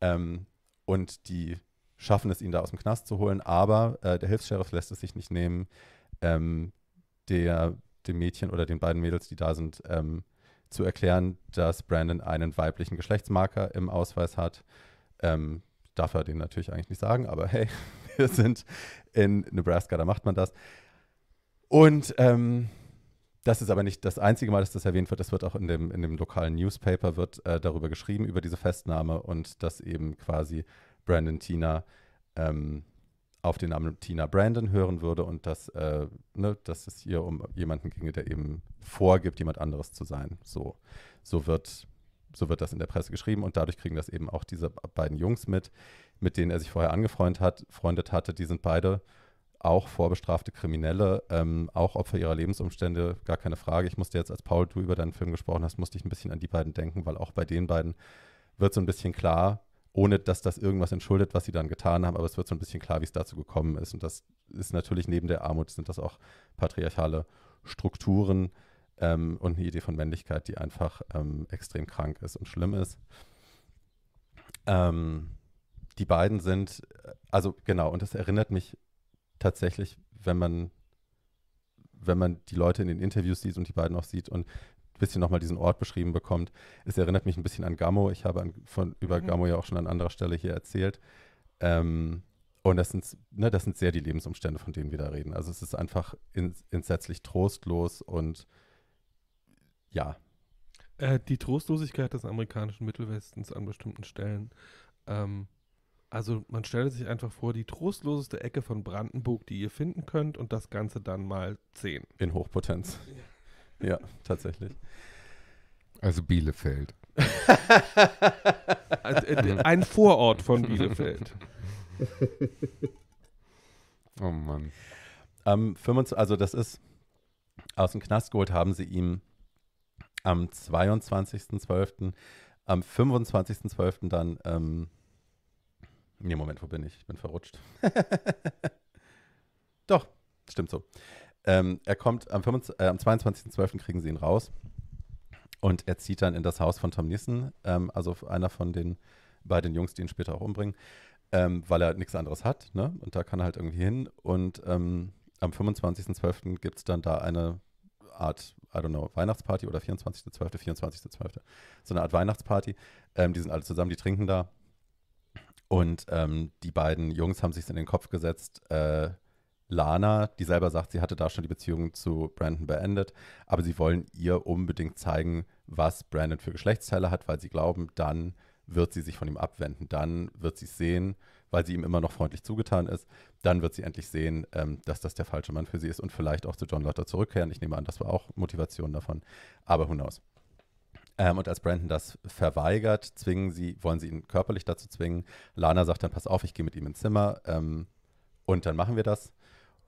Ähm, und die schaffen es, ihn da aus dem Knast zu holen, aber äh, der Hilfs-Sheriff lässt es sich nicht nehmen, ähm, der, dem Mädchen oder den beiden Mädels, die da sind, ähm, zu erklären, dass Brandon einen weiblichen Geschlechtsmarker im Ausweis hat. Ähm, darf er den natürlich eigentlich nicht sagen, aber [laughs] hey, wir sind in Nebraska, da macht man das. Und ähm, das ist aber nicht das einzige Mal, dass das erwähnt wird. Das wird auch in dem, in dem lokalen Newspaper wird, äh, darüber geschrieben, über diese Festnahme und dass eben quasi Brandon Tina ähm, auf den Namen Tina Brandon hören würde und dass, äh, ne, dass es hier um jemanden ginge, der eben vorgibt, jemand anderes zu sein. So, so, wird, so wird das in der Presse geschrieben und dadurch kriegen das eben auch diese beiden Jungs mit, mit denen er sich vorher angefreundet hat, freundet hatte. Die sind beide auch vorbestrafte Kriminelle, ähm, auch Opfer ihrer Lebensumstände, gar keine Frage. Ich musste jetzt, als Paul, du über deinen Film gesprochen hast, musste ich ein bisschen an die beiden denken, weil auch bei den beiden wird so ein bisschen klar, ohne dass das irgendwas entschuldet, was sie dann getan haben, aber es wird so ein bisschen klar, wie es dazu gekommen ist. Und das ist natürlich neben der Armut, sind das auch patriarchale Strukturen ähm, und eine Idee von Männlichkeit, die einfach ähm, extrem krank ist und schlimm ist. Ähm, die beiden sind, äh, also genau, und das erinnert mich tatsächlich, wenn man, wenn man die Leute in den Interviews sieht und die beiden auch sieht und ein bisschen nochmal diesen Ort beschrieben bekommt. Es erinnert mich ein bisschen an Gamo. Ich habe an, von, über mhm. Gamo ja auch schon an anderer Stelle hier erzählt. Ähm, und das sind, ne, das sind sehr die Lebensumstände, von denen wir da reden. Also es ist einfach in, entsetzlich trostlos und ja. Äh, die Trostlosigkeit des amerikanischen Mittelwestens an bestimmten Stellen ähm, also man stelle sich einfach vor, die trostloseste Ecke von Brandenburg, die ihr finden könnt und das Ganze dann mal 10. In Hochpotenz. Ja, [laughs] ja tatsächlich. Also Bielefeld. [laughs] also, äh, mhm. ein Vorort von Bielefeld. [laughs] Oh Mann. Ähm, 25, also das ist, aus dem Knast geholt haben sie ihm am 22.12., am 25.12. dann ähm, Nee, Moment, wo bin ich? Ich bin verrutscht. [laughs] Doch, stimmt so. Ähm, er kommt am, äh, am 22.12. kriegen sie ihn raus und er zieht dann in das Haus von Tom Nissen, ähm, also einer von den beiden Jungs, die ihn später auch umbringen, ähm, weil er nichts anderes hat, ne? Und da kann er halt irgendwie hin. Und ähm, am 25.12. gibt es dann da eine Art, I don't know, Weihnachtsparty oder 24.12., 24.12., so eine Art Weihnachtsparty. Ähm, die sind alle zusammen, die trinken da und ähm, die beiden Jungs haben sich in den Kopf gesetzt, äh, Lana, die selber sagt, sie hatte da schon die Beziehung zu Brandon beendet, aber sie wollen ihr unbedingt zeigen, was Brandon für Geschlechtsteile hat, weil sie glauben, dann wird sie sich von ihm abwenden, dann wird sie es sehen, weil sie ihm immer noch freundlich zugetan ist, dann wird sie endlich sehen, ähm, dass das der falsche Mann für sie ist und vielleicht auch zu John Lotter zurückkehren. Ich nehme an, das war auch Motivation davon, aber who knows. Ähm, und als Brandon das verweigert, zwingen sie, wollen sie ihn körperlich dazu zwingen. Lana sagt dann, pass auf, ich gehe mit ihm ins Zimmer ähm, und dann machen wir das.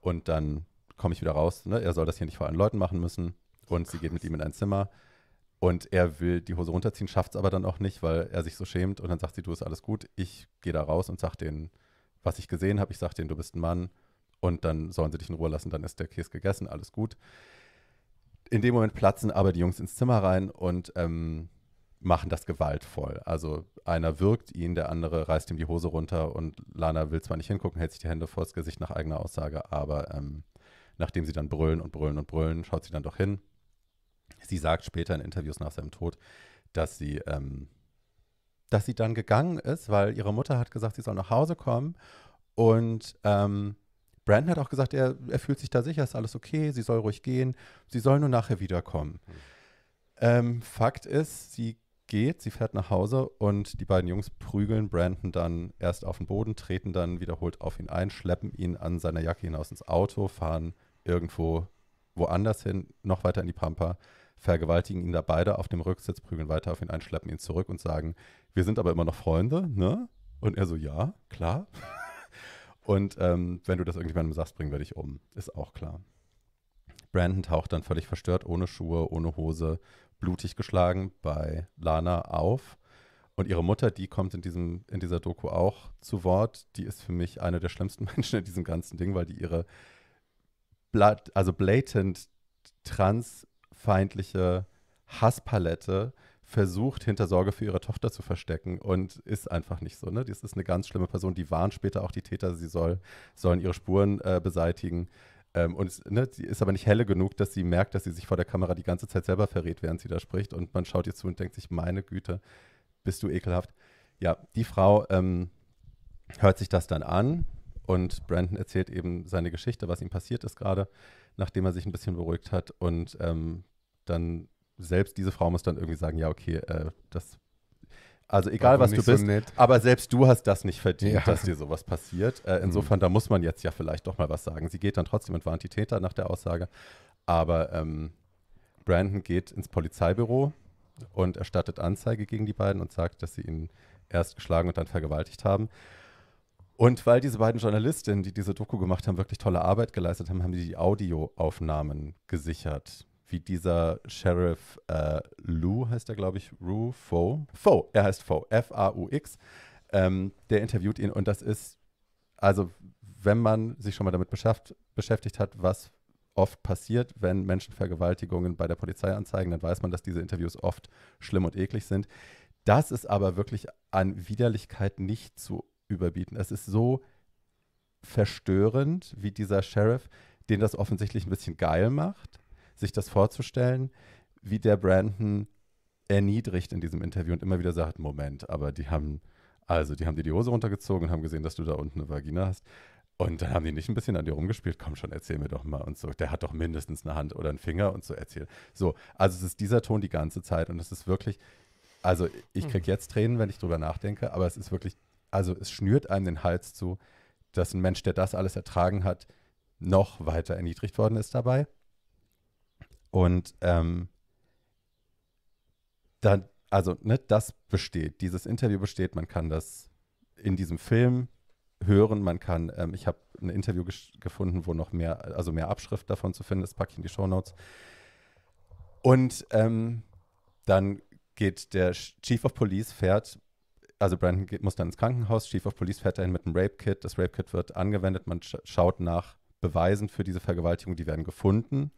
Und dann komme ich wieder raus. Ne? Er soll das hier nicht vor allen Leuten machen müssen. Und sie geht mit ihm in ein Zimmer. Und er will die Hose runterziehen, schafft es aber dann auch nicht, weil er sich so schämt. Und dann sagt sie, du ist alles gut. Ich gehe da raus und sage denen, was ich gesehen habe. Ich sage denen, du bist ein Mann. Und dann sollen sie dich in Ruhe lassen. Dann ist der Käse gegessen, alles gut in dem Moment platzen aber die Jungs ins Zimmer rein und ähm, machen das gewaltvoll. Also einer wirkt ihn, der andere reißt ihm die Hose runter und Lana will zwar nicht hingucken, hält sich die Hände vors Gesicht nach eigener Aussage, aber ähm, nachdem sie dann brüllen und brüllen und brüllen, schaut sie dann doch hin. Sie sagt später in Interviews nach seinem Tod, dass sie, ähm, dass sie dann gegangen ist, weil ihre Mutter hat gesagt, sie soll nach Hause kommen und ähm, Brandon hat auch gesagt, er, er fühlt sich da sicher, ist alles okay, sie soll ruhig gehen, sie soll nur nachher wiederkommen. Mhm. Ähm, Fakt ist, sie geht, sie fährt nach Hause und die beiden Jungs prügeln Brandon dann erst auf den Boden, treten dann wiederholt auf ihn ein, schleppen ihn an seiner Jacke hinaus ins Auto, fahren irgendwo woanders hin, noch weiter in die Pampa, vergewaltigen ihn da beide auf dem Rücksitz, prügeln weiter auf ihn ein, schleppen ihn zurück und sagen, wir sind aber immer noch Freunde, ne? Und er so, ja, klar. Und ähm, wenn du das irgendjemandem sagst, bringen wir dich um. Ist auch klar. Brandon taucht dann völlig verstört, ohne Schuhe, ohne Hose, blutig geschlagen bei Lana auf. Und ihre Mutter, die kommt in, diesem, in dieser Doku auch zu Wort. Die ist für mich eine der schlimmsten [laughs] Menschen in diesem ganzen Ding, weil die ihre also blatant transfeindliche Hasspalette versucht, hinter Sorge für ihre Tochter zu verstecken und ist einfach nicht so. Ne? Das ist eine ganz schlimme Person, die warnt später auch die Täter, sie soll, sollen ihre Spuren äh, beseitigen. Ähm, und ne, sie ist aber nicht helle genug, dass sie merkt, dass sie sich vor der Kamera die ganze Zeit selber verrät, während sie da spricht. Und man schaut ihr zu und denkt sich, meine Güte, bist du ekelhaft. Ja, die Frau ähm, hört sich das dann an und Brandon erzählt eben seine Geschichte, was ihm passiert ist gerade, nachdem er sich ein bisschen beruhigt hat. Und ähm, dann selbst diese Frau muss dann irgendwie sagen, ja, okay, äh, das also egal was du bist, so aber selbst du hast das nicht verdient, ja. dass dir sowas passiert. Äh, mhm. insofern, mhm. da muss man jetzt ja vielleicht doch mal was sagen. Sie geht dann trotzdem und warnt die Täter nach der Aussage. Aber ähm, Brandon geht ins Polizeibüro und erstattet Anzeige gegen die beiden und sagt, dass sie ihn erst geschlagen und dann vergewaltigt haben. Und weil diese beiden Journalistinnen, die diese Doku gemacht haben, wirklich tolle Arbeit geleistet haben, haben sie die Audioaufnahmen gesichert wie dieser Sheriff äh, Lou, heißt er, glaube ich, Rue Faux. Faux, er heißt Faux, F-A-U-X. Ähm, der interviewt ihn und das ist, also wenn man sich schon mal damit beschäftigt hat, was oft passiert, wenn Menschen Vergewaltigungen bei der Polizei anzeigen, dann weiß man, dass diese Interviews oft schlimm und eklig sind. Das ist aber wirklich an Widerlichkeit nicht zu überbieten. Es ist so verstörend, wie dieser Sheriff, den das offensichtlich ein bisschen geil macht sich das vorzustellen, wie der Brandon erniedrigt in diesem Interview und immer wieder sagt, Moment, aber die haben, also die haben dir die Hose runtergezogen und haben gesehen, dass du da unten eine Vagina hast. Und dann haben die nicht ein bisschen an dir rumgespielt, komm schon, erzähl mir doch mal und so. Der hat doch mindestens eine Hand oder einen Finger und so erzählt. So, also es ist dieser Ton die ganze Zeit und es ist wirklich, also ich kriege mhm. jetzt Tränen, wenn ich drüber nachdenke, aber es ist wirklich, also es schnürt einem den Hals zu, dass ein Mensch, der das alles ertragen hat, noch weiter erniedrigt worden ist dabei. Und ähm, dann, also, ne, das besteht, dieses Interview besteht, man kann das in diesem Film hören, man kann, ähm, ich habe ein Interview gefunden, wo noch mehr, also mehr Abschrift davon zu finden ist, packe ich in die Shownotes. Und ähm, dann geht der Chief of Police, fährt, also Brandon geht, muss dann ins Krankenhaus, Chief of Police fährt dahin mit einem Rape-Kit, das Rape-Kit wird angewendet, man sch schaut nach Beweisen für diese Vergewaltigung, die werden gefunden.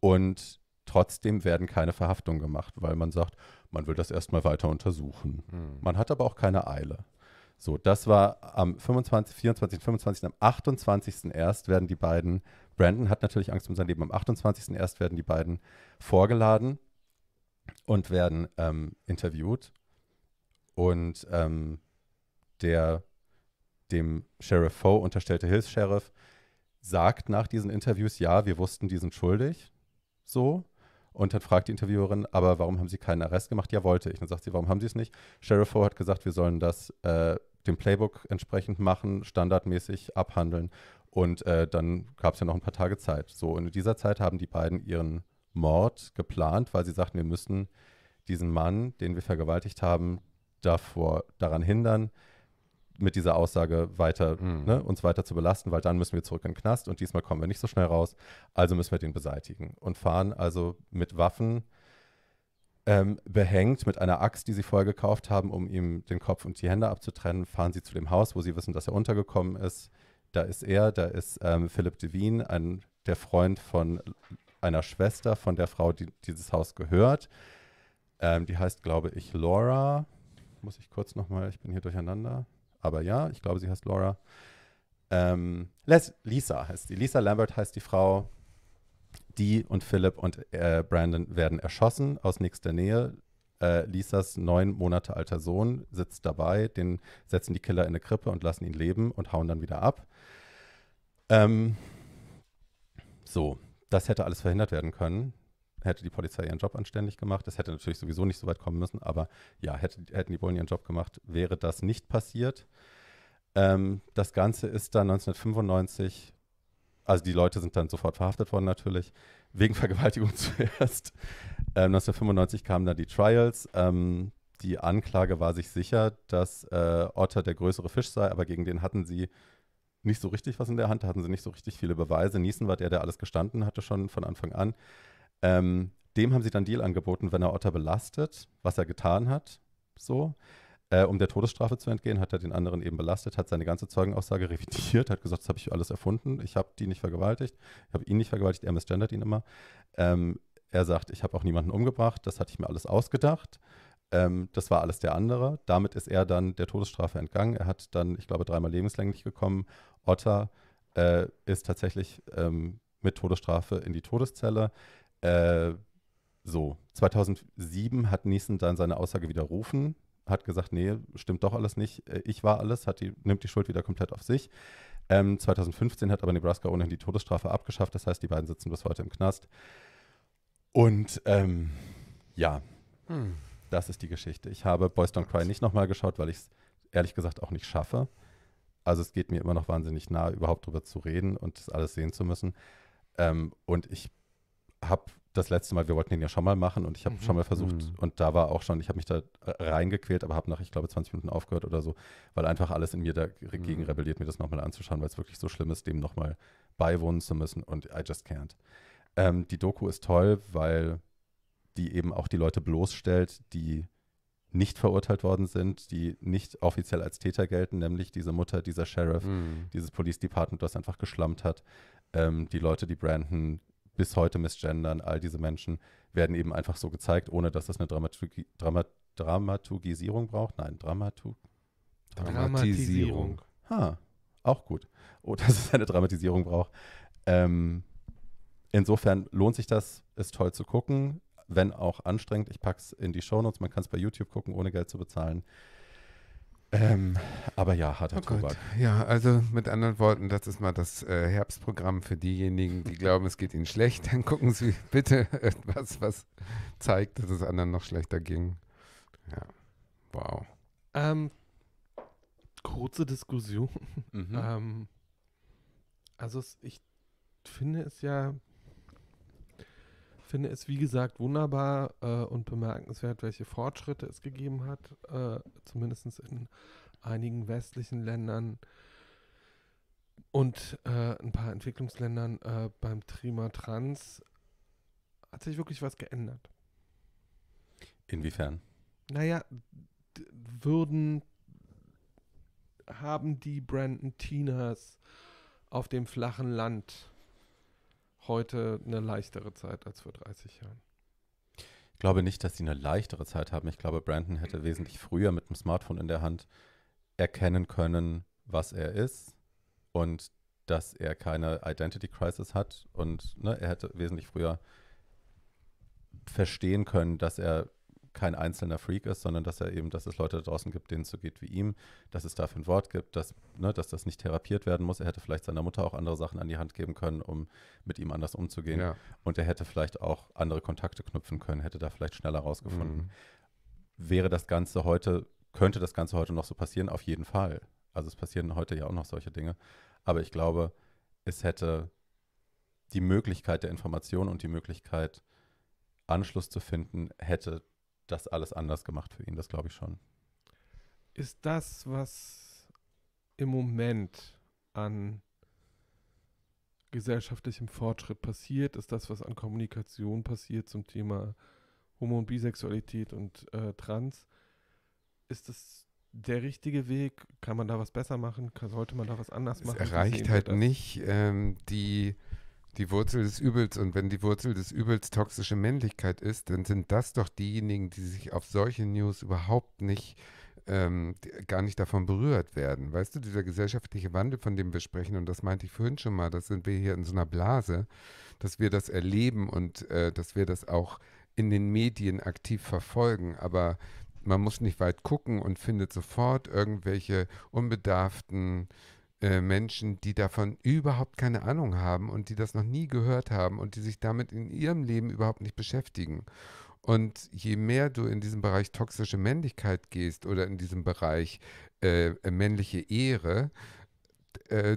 Und trotzdem werden keine Verhaftungen gemacht, weil man sagt, man will das erstmal weiter untersuchen. Mhm. Man hat aber auch keine Eile. So, das war am 25, 24, 25, am 28. erst werden die beiden, Brandon hat natürlich Angst um sein Leben, am 28. erst werden die beiden vorgeladen und werden ähm, interviewt. Und ähm, der dem Sheriff Foe unterstellte Hilfs-Sheriff sagt nach diesen Interviews, ja, wir wussten, die sind schuldig so. Und dann fragt die Interviewerin, aber warum haben Sie keinen Arrest gemacht? Ja, wollte ich. Dann sagt sie, warum haben Sie es nicht? Sheriff Ho hat gesagt, wir sollen das äh, dem Playbook entsprechend machen, standardmäßig abhandeln. Und äh, dann gab es ja noch ein paar Tage Zeit. So, und in dieser Zeit haben die beiden ihren Mord geplant, weil sie sagten, wir müssen diesen Mann, den wir vergewaltigt haben, davor daran hindern, mit dieser Aussage weiter, mhm. ne, uns weiter zu belasten, weil dann müssen wir zurück in den Knast und diesmal kommen wir nicht so schnell raus, also müssen wir den beseitigen. Und fahren also mit Waffen ähm, behängt, mit einer Axt, die sie vorher gekauft haben, um ihm den Kopf und die Hände abzutrennen, fahren sie zu dem Haus, wo sie wissen, dass er untergekommen ist. Da ist er, da ist ähm, Philipp Devine, ein, der Freund von einer Schwester von der Frau, die dieses Haus gehört. Ähm, die heißt, glaube ich, Laura. Muss ich kurz nochmal, ich bin hier durcheinander aber ja, ich glaube, sie heißt Laura. Ähm, Lisa heißt die. Lisa Lambert heißt die Frau. Die und Philip und äh, Brandon werden erschossen aus nächster Nähe. Äh, Lisas neun Monate alter Sohn sitzt dabei, den setzen die Killer in eine Krippe und lassen ihn leben und hauen dann wieder ab. Ähm, so, das hätte alles verhindert werden können hätte die Polizei ihren Job anständig gemacht. Das hätte natürlich sowieso nicht so weit kommen müssen, aber ja, hätte, hätten die Bullen ihren Job gemacht, wäre das nicht passiert. Ähm, das Ganze ist dann 1995, also die Leute sind dann sofort verhaftet worden natürlich, wegen [laughs] Vergewaltigung zuerst. Ähm, 1995 kamen dann die Trials. Ähm, die Anklage war sich sicher, dass äh, Otter der größere Fisch sei, aber gegen den hatten sie nicht so richtig was in der Hand, hatten sie nicht so richtig viele Beweise. Niesen war der, der alles gestanden hatte schon von Anfang an. Ähm, dem haben sie dann Deal angeboten, wenn er Otter belastet, was er getan hat, so. Äh, um der Todesstrafe zu entgehen, hat er den anderen eben belastet, hat seine ganze Zeugenaussage revidiert, hat gesagt, das habe ich alles erfunden, ich habe die nicht vergewaltigt, ich habe ihn nicht vergewaltigt, er misgendert ihn immer. Ähm, er sagt, ich habe auch niemanden umgebracht, das hatte ich mir alles ausgedacht. Ähm, das war alles der andere. Damit ist er dann der Todesstrafe entgangen. Er hat dann, ich glaube, dreimal lebenslänglich gekommen. Otter äh, ist tatsächlich ähm, mit Todesstrafe in die Todeszelle. Äh, so, 2007 hat Neeson dann seine Aussage widerrufen, hat gesagt, nee, stimmt doch alles nicht, äh, ich war alles, hat die, nimmt die Schuld wieder komplett auf sich. Ähm, 2015 hat aber Nebraska ohnehin die Todesstrafe abgeschafft, das heißt, die beiden sitzen bis heute im Knast. Und ähm, ja, hm. das ist die Geschichte. Ich habe Boys Don't Cry nicht nochmal geschaut, weil ich es ehrlich gesagt auch nicht schaffe. Also es geht mir immer noch wahnsinnig nah, überhaupt darüber zu reden und das alles sehen zu müssen. Ähm, und ich bin habe das letzte Mal, wir wollten den ja schon mal machen und ich habe mhm. schon mal versucht mhm. und da war auch schon, ich habe mich da äh, reingequält, aber habe nach, ich glaube, 20 Minuten aufgehört oder so, weil einfach alles in mir dagegen mhm. rebelliert, mir das nochmal anzuschauen, weil es wirklich so schlimm ist, dem nochmal beiwohnen zu müssen und I just can't. Ähm, die Doku ist toll, weil die eben auch die Leute bloßstellt, die nicht verurteilt worden sind, die nicht offiziell als Täter gelten, nämlich diese Mutter, dieser Sheriff, mhm. dieses Police Department, das einfach geschlammt hat, ähm, die Leute, die Brandon bis heute misgendern. All diese Menschen werden eben einfach so gezeigt, ohne dass das eine Dramaturgi Dramat Dramaturgisierung braucht. Nein, Dramatur Dramatisierung. Ha, auch gut. Oh, [laughs] dass es eine Dramatisierung braucht. Ähm, insofern lohnt sich das, ist toll zu gucken, wenn auch anstrengend. Ich packe es in die Shownotes, man kann es bei YouTube gucken, ohne Geld zu bezahlen. Ähm, aber ja, harter oh Tobak. Ja, also mit anderen Worten, das ist mal das äh, Herbstprogramm für diejenigen, die [laughs] glauben, es geht ihnen schlecht. Dann gucken sie [laughs] bitte etwas, was zeigt, dass es anderen noch schlechter ging. Ja, wow. Ähm, kurze Diskussion. Mhm. [laughs] ähm, also es, ich finde es ja finde es, wie gesagt, wunderbar äh, und bemerkenswert, welche Fortschritte es gegeben hat, äh, zumindest in einigen westlichen Ländern und äh, ein paar Entwicklungsländern äh, beim Trima Trans hat sich wirklich was geändert. Inwiefern? Naja, würden haben die Brandon Tinas auf dem flachen Land heute eine leichtere Zeit als vor 30 Jahren. Ich glaube nicht, dass sie eine leichtere Zeit haben. Ich glaube, Brandon hätte wesentlich früher mit dem Smartphone in der Hand erkennen können, was er ist und dass er keine Identity Crisis hat. Und ne, er hätte wesentlich früher verstehen können, dass er kein einzelner Freak ist, sondern dass er eben, dass es Leute da draußen gibt, denen es so geht wie ihm, dass es dafür ein Wort gibt, dass, ne, dass das nicht therapiert werden muss. Er hätte vielleicht seiner Mutter auch andere Sachen an die Hand geben können, um mit ihm anders umzugehen. Ja. Und er hätte vielleicht auch andere Kontakte knüpfen können, hätte da vielleicht schneller rausgefunden. Mhm. Wäre das Ganze heute, könnte das Ganze heute noch so passieren? Auf jeden Fall. Also es passieren heute ja auch noch solche Dinge. Aber ich glaube, es hätte die Möglichkeit der Information und die Möglichkeit, Anschluss zu finden, hätte das alles anders gemacht für ihn, das glaube ich schon. Ist das, was im Moment an gesellschaftlichem Fortschritt passiert, ist das, was an Kommunikation passiert zum Thema Homo- und Bisexualität und äh, Trans, ist das der richtige Weg? Kann man da was besser machen? sollte man da was anders machen? Es erreicht halt nicht ähm, die die Wurzel des Übels. Und wenn die Wurzel des Übels toxische Männlichkeit ist, dann sind das doch diejenigen, die sich auf solche News überhaupt nicht, ähm, gar nicht davon berührt werden. Weißt du, dieser gesellschaftliche Wandel, von dem wir sprechen, und das meinte ich vorhin schon mal, das sind wir hier in so einer Blase, dass wir das erleben und äh, dass wir das auch in den Medien aktiv verfolgen. Aber man muss nicht weit gucken und findet sofort irgendwelche unbedarften äh, Menschen, die davon überhaupt keine Ahnung haben und die das noch nie gehört haben und die sich damit in ihrem Leben überhaupt nicht beschäftigen. Und je mehr du in diesem Bereich toxische Männlichkeit gehst oder in diesem Bereich äh, männliche Ehre, äh,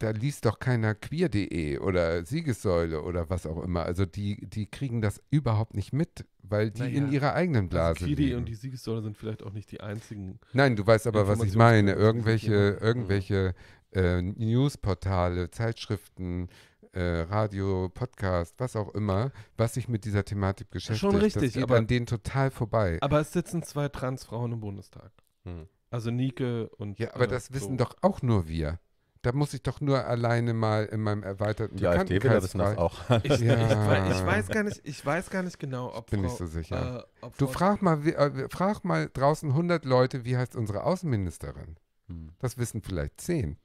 da liest doch keiner queer.de oder Siegessäule oder was auch immer. Also die, die kriegen das überhaupt nicht mit, weil die naja, in ihrer eigenen also Blase also Queer.de und die Siegessäule sind vielleicht auch nicht die einzigen. Nein, du weißt aber, was ich meine. Irgendwelche, hm. irgendwelche äh, Newsportale, Zeitschriften, äh, Radio, Podcast, was auch immer, was sich mit dieser Thematik beschäftigt. Schon richtig, das geht aber an denen total vorbei. Aber es sitzen zwei Transfrauen im Bundestag. Hm. Also Nike und. Ja, aber äh, das so. wissen doch auch nur wir. Da muss ich doch nur alleine mal in meinem erweiterten Die AfD will das noch auch. Ich, ja. ich, ich, weiß gar nicht, ich weiß gar nicht genau, ob Bin Frau, ich so sicher. Äh, du frag mal, äh, frag mal draußen 100 Leute, wie heißt unsere Außenministerin? Hm. Das wissen vielleicht 10.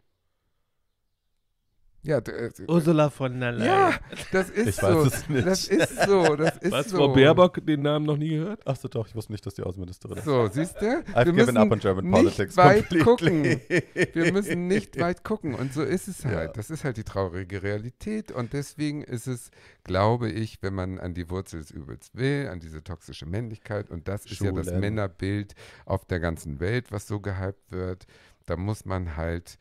Ja, äh, Ursula von der Leyen. Ja, das ist ich so. Weiß es nicht. Das ist so. Das ist Was, so. Frau Baerbock den Namen noch nie gehört? Ach so, doch, ich wusste nicht, dass die Außenministerin ist. So, siehst du? I've Wir given up on German politics. Nicht weit gucken. Wir [laughs] müssen nicht weit gucken. Und so ist es halt. Ja. Das ist halt die traurige Realität. Und deswegen ist es, glaube ich, wenn man an die Wurzel des Übels will, an diese toxische Männlichkeit, und das ist Schulen. ja das Männerbild auf der ganzen Welt, was so gehypt wird, da muss man halt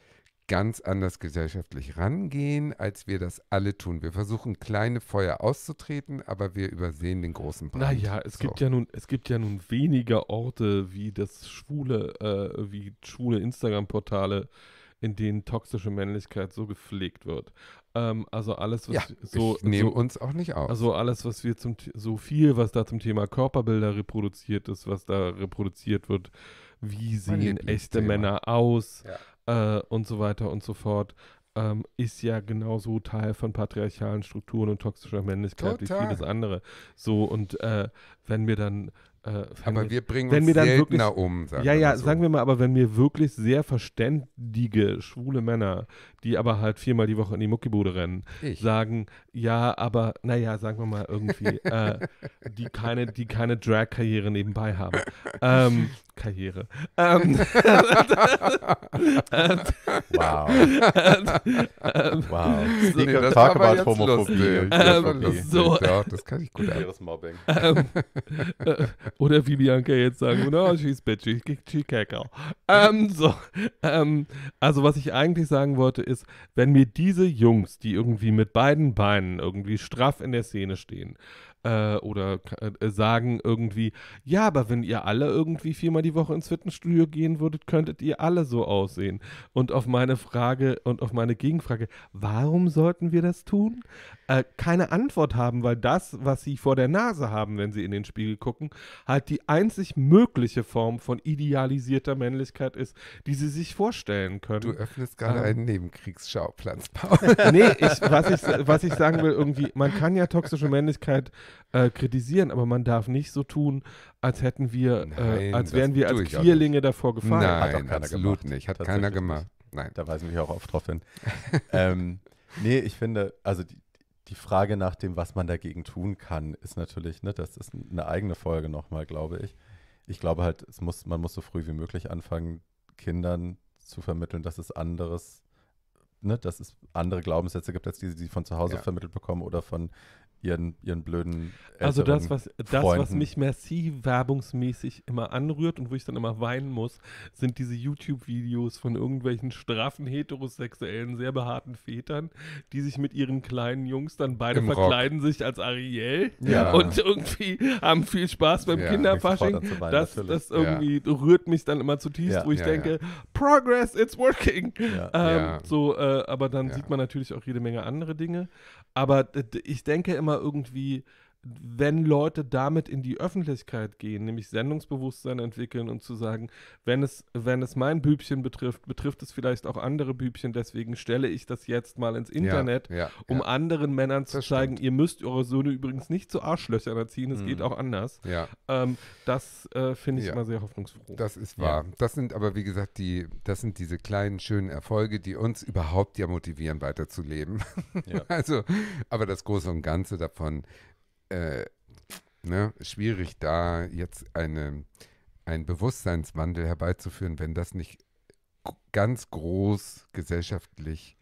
ganz anders gesellschaftlich rangehen, als wir das alle tun. Wir versuchen kleine Feuer auszutreten, aber wir übersehen den großen Brand. Naja, es so. gibt ja nun, es gibt ja nun weniger Orte wie das schwule, äh, wie schwule Instagram-Portale, in denen toxische Männlichkeit so gepflegt wird. Ähm, also alles, was ja, so. Nehmen so, uns auch nicht auf. Also alles, was wir zum so viel, was da zum Thema Körperbilder reproduziert ist, was da reproduziert wird, wie sehen echte Männer aus ja. äh, und so weiter und so fort. Ähm, ist ja genauso Teil von patriarchalen Strukturen und toxischer Männlichkeit Total. wie vieles andere. So, und äh, wenn wir dann äh, aber wir bringen wenn uns wir dann seltener wirklich, um. Sagen ja, ja, so. sagen wir mal, aber wenn mir wirklich sehr verständige, schwule Männer, die aber halt viermal die Woche in die Muckibude rennen, ich. sagen, ja, aber, naja, sagen wir mal irgendwie, äh, die keine, die keine Drag-Karriere nebenbei haben, [laughs] ähm, Karriere. Ähm, [laughs] wow. ähm, wow. So, nee, das Talk about Homophobie. Ähm, so, ja, das kann ich gut Mobbing. Ähm, äh, oder wie Bianca jetzt sagen, no, oh, she's bitchy, she's cackle. Ähm, so, ähm, also was ich eigentlich sagen wollte ist, wenn mir diese Jungs, die irgendwie mit beiden Beinen irgendwie straff in der Szene stehen, äh, oder äh, sagen irgendwie, ja, aber wenn ihr alle irgendwie viermal die Woche ins Fitnessstudio gehen würdet, könntet ihr alle so aussehen. Und auf meine Frage und auf meine Gegenfrage, warum sollten wir das tun? Äh, keine Antwort haben, weil das, was sie vor der Nase haben, wenn sie in den Spiegel gucken, halt die einzig mögliche Form von idealisierter Männlichkeit ist, die sie sich vorstellen können. Du öffnest gerade ähm, einen Nebenkriegsschauplatz, Paul. nee, ich, was, ich, was ich sagen will, irgendwie, man kann ja toxische Männlichkeit äh, kritisieren, aber man darf nicht so tun, als hätten wir, äh, Nein, äh, als wären wir als Querlinge davor gefallen. Nein, hat absolut gemacht. nicht. Hat keiner gemacht. Nein. Da weisen wir auch oft drauf hin. [laughs] ähm, nee, ich finde, also die, die Frage nach dem, was man dagegen tun kann, ist natürlich, ne, das ist eine eigene Folge nochmal, glaube ich. Ich glaube halt, es muss, man muss so früh wie möglich anfangen, Kindern zu vermitteln, dass es anderes, ne, dass es andere Glaubenssätze gibt, als die, die sie von zu Hause ja. vermittelt bekommen oder von ihren, ihren blöden Eltern Also das, was, das, was mich merci werbungsmäßig immer anrührt und wo ich dann immer weinen muss, sind diese YouTube-Videos von irgendwelchen straffen, heterosexuellen, sehr behaarten Vätern, die sich mit ihren kleinen Jungs dann beide Im verkleiden Rock. sich als Ariel ja. und irgendwie haben viel Spaß beim ja, Kinderfasching. Weinen, das, das irgendwie ja. rührt mich dann immer zutiefst, wo ich denke, Progress, it's working. Ähm, so, äh, aber dann sieht man natürlich auch jede Menge andere Dinge. Aber ich denke immer irgendwie, wenn Leute damit in die Öffentlichkeit gehen, nämlich Sendungsbewusstsein entwickeln und zu sagen, wenn es, wenn es mein Bübchen betrifft, betrifft es vielleicht auch andere Bübchen, deswegen stelle ich das jetzt mal ins Internet, ja, ja, um ja. anderen Männern zu das zeigen, stimmt. ihr müsst eure Söhne übrigens nicht zu Arschlöchern erziehen, es mhm. geht auch anders. Ähm, das äh, finde ich immer sehr hoffnungsfroh. Das ist wahr. Das sind aber, wie gesagt, die, das sind diese kleinen, schönen Erfolge, die uns überhaupt ja motivieren, weiterzuleben. [laughs] also, aber das Große und Ganze davon äh, ne, schwierig, da jetzt eine, einen Bewusstseinswandel herbeizuführen, wenn das nicht ganz groß gesellschaftlich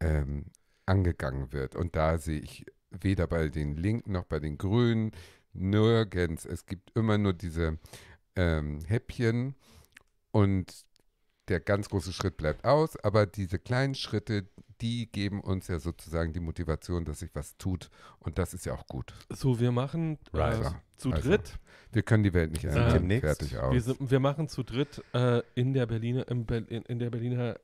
ähm, angegangen wird. Und da sehe ich weder bei den Linken noch bei den Grünen nirgends. Es gibt immer nur diese ähm, Häppchen und der ganz große Schritt bleibt aus, aber diese kleinen Schritte, die geben uns ja sozusagen die Motivation, dass sich was tut. Und das ist ja auch gut. So, wir machen äh, zu also, dritt. Wir können die Welt nicht ändern. Äh, demnächst. Fertig aus. Wir, sind, wir, machen zu dritt äh, in der Berliner, in, in der Berliner,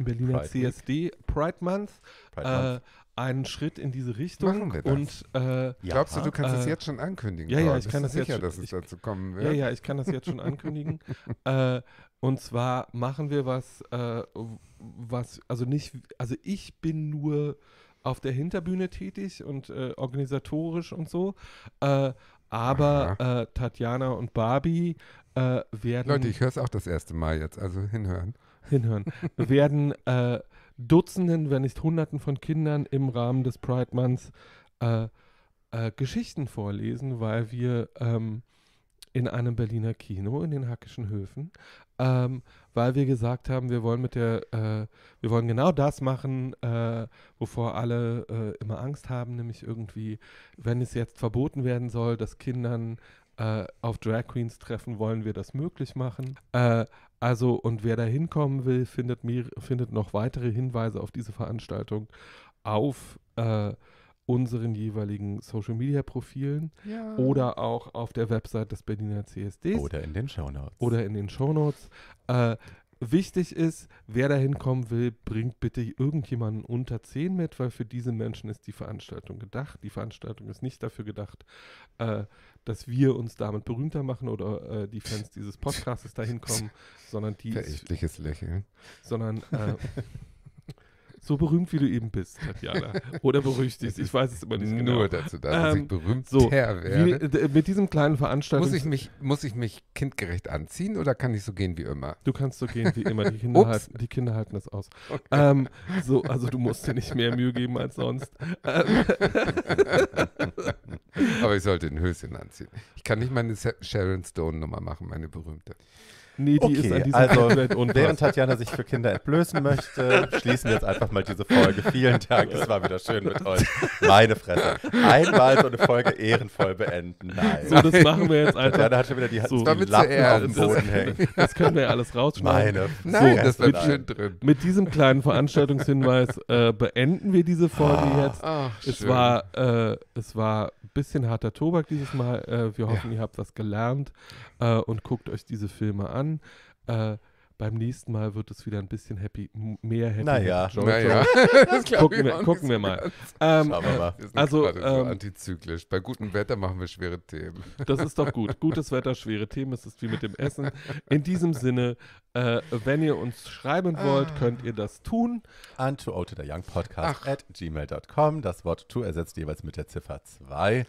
in Berliner Pride CSD Week. Pride Month. Pride Month äh, einen Schritt in diese Richtung. Machen wir das. Und, äh, Glaubst du, du kannst äh, das jetzt schon ankündigen? Ja, ja, ich Bist kann das sicher, jetzt schon, dass es ich, dazu kommen wird? Ja, ja, ich kann das jetzt schon ankündigen. [laughs] äh, und zwar machen wir was, äh, was, also nicht, also ich bin nur auf der Hinterbühne tätig und äh, organisatorisch und so. Äh, aber äh, Tatjana und Barbie äh, werden. Leute, ich höre es auch das erste Mal jetzt, also hinhören. Hinhören. werden äh, Dutzenden, wenn nicht Hunderten von Kindern im Rahmen des Pride Months äh, Geschichten vorlesen, weil wir ähm, in einem Berliner Kino in den Hackischen Höfen ähm, weil wir gesagt haben, wir wollen mit der, äh, wir wollen genau das machen, äh, wovor alle äh, immer Angst haben, nämlich irgendwie, wenn es jetzt verboten werden soll, dass Kindern äh, auf Drag Queens treffen, wollen wir das möglich machen. Äh, also, und wer da hinkommen will, findet, mir, findet noch weitere Hinweise auf diese Veranstaltung auf äh, unseren jeweiligen Social Media Profilen ja. oder auch auf der Website des Berliner CSDs. Oder in den Shownotes. Oder in den Shownotes. Äh, Wichtig ist, wer da hinkommen will, bringt bitte irgendjemanden unter 10 mit, weil für diese Menschen ist die Veranstaltung gedacht. Die Veranstaltung ist nicht dafür gedacht, äh, dass wir uns damit berühmter machen oder äh, die Fans dieses Podcasts da hinkommen, [laughs] sondern die. Verächtliches Lächeln. Sondern. Äh, [laughs] So berühmt, wie du eben bist, Tatjana. Oder berüchtigt, ich weiß es immer nicht nur genau. Nur dazu da, dass ähm, ich berühmt so, werde. Wie, mit diesem kleinen Veranstaltung... Muss ich, mich, muss ich mich kindgerecht anziehen oder kann ich so gehen wie immer? Du kannst so gehen wie immer. Die [laughs] Kinder, halten, die Kinder halten das aus. Okay. Ähm, so, also du musst dir nicht mehr Mühe geben als sonst. [laughs] Aber ich sollte ein Höschen anziehen. Ich kann nicht meine Sharon Stone-Nummer machen, meine berühmte. Nee, die okay, ist an dieser also, und während Tatjana sich für Kinder entblößen möchte, schließen wir jetzt einfach mal diese Folge. Vielen Dank, es war wieder schön mit euch. Meine Fresse. Einmal so eine Folge ehrenvoll beenden. Nein. So, das machen wir jetzt einfach. Tatjana hat schon wieder die, so, die Lappen auf dem Boden hängen. [laughs] Das können wir ja alles rausschneiden. Meine Nein, das wird schön drin. Mit diesem kleinen Veranstaltungshinweis äh, beenden wir diese Folge oh, jetzt. Ach, es, war, äh, es war ein bisschen harter Tobak dieses Mal. Äh, wir hoffen, ja. ihr habt was gelernt äh, und guckt euch diese Filme an. Äh, beim nächsten Mal wird es wieder ein bisschen happy, mehr happy. Naja, Jojo. naja. gucken, wir, gucken wir mal. Ähm, Schauen wir mal. also ähm, so antizyklisch. Bei gutem Wetter machen wir schwere Themen. [laughs] Das ist doch gut. Gutes Wetter, schwere Themen. Es ist wie mit dem Essen. In diesem Sinne, äh, wenn ihr uns schreiben wollt, ah. könnt ihr das tun. An to, to the young podcast Ach. at gmail.com. Das Wort to ersetzt jeweils mit der Ziffer 2.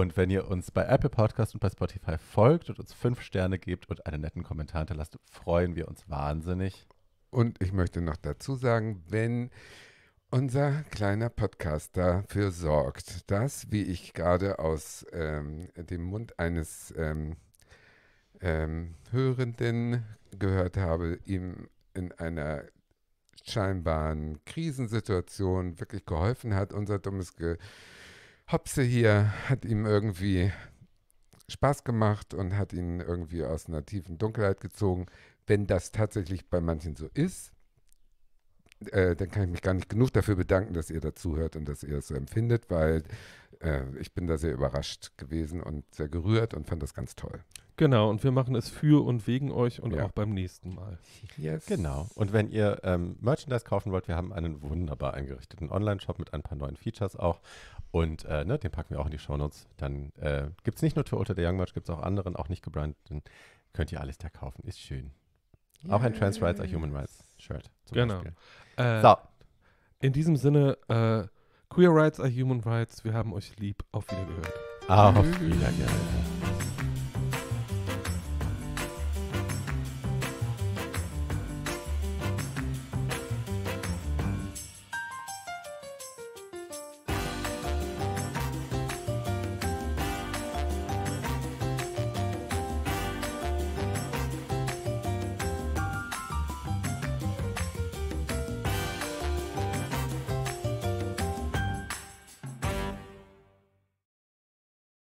Und wenn ihr uns bei Apple Podcast und bei Spotify folgt und uns fünf Sterne gebt und einen netten Kommentar hinterlasst, freuen wir uns wahnsinnig. Und ich möchte noch dazu sagen, wenn unser kleiner Podcast dafür sorgt, dass, wie ich gerade aus ähm, dem Mund eines ähm, ähm, Hörenden gehört habe, ihm in einer scheinbaren Krisensituation wirklich geholfen hat, unser dummes Ge Hopse hier hat ihm irgendwie Spaß gemacht und hat ihn irgendwie aus einer tiefen Dunkelheit gezogen. Wenn das tatsächlich bei manchen so ist, äh, dann kann ich mich gar nicht genug dafür bedanken, dass ihr dazu hört und dass ihr es das so empfindet, weil äh, ich bin da sehr überrascht gewesen und sehr gerührt und fand das ganz toll. Genau, und wir machen es für und wegen euch und ja. auch beim nächsten Mal. Yes. Genau. Und wenn ihr ähm, Merchandise kaufen wollt, wir haben einen wunderbar eingerichteten Online-Shop mit ein paar neuen Features auch. Und äh, ne, den packen wir auch in die Shownotes. Dann äh, gibt es nicht nur Tour unter der Young Merch, gibt es auch anderen, auch nicht gebrandeten. Könnt ihr alles da kaufen. Ist schön. Yes. Auch ein Trans Rights are Human Rights Shirt. genau. Äh, so. In diesem Sinne, äh, Queer Rights are Human Rights. Wir haben euch lieb. Auf Wiedergehört. Auf Wiedergehört.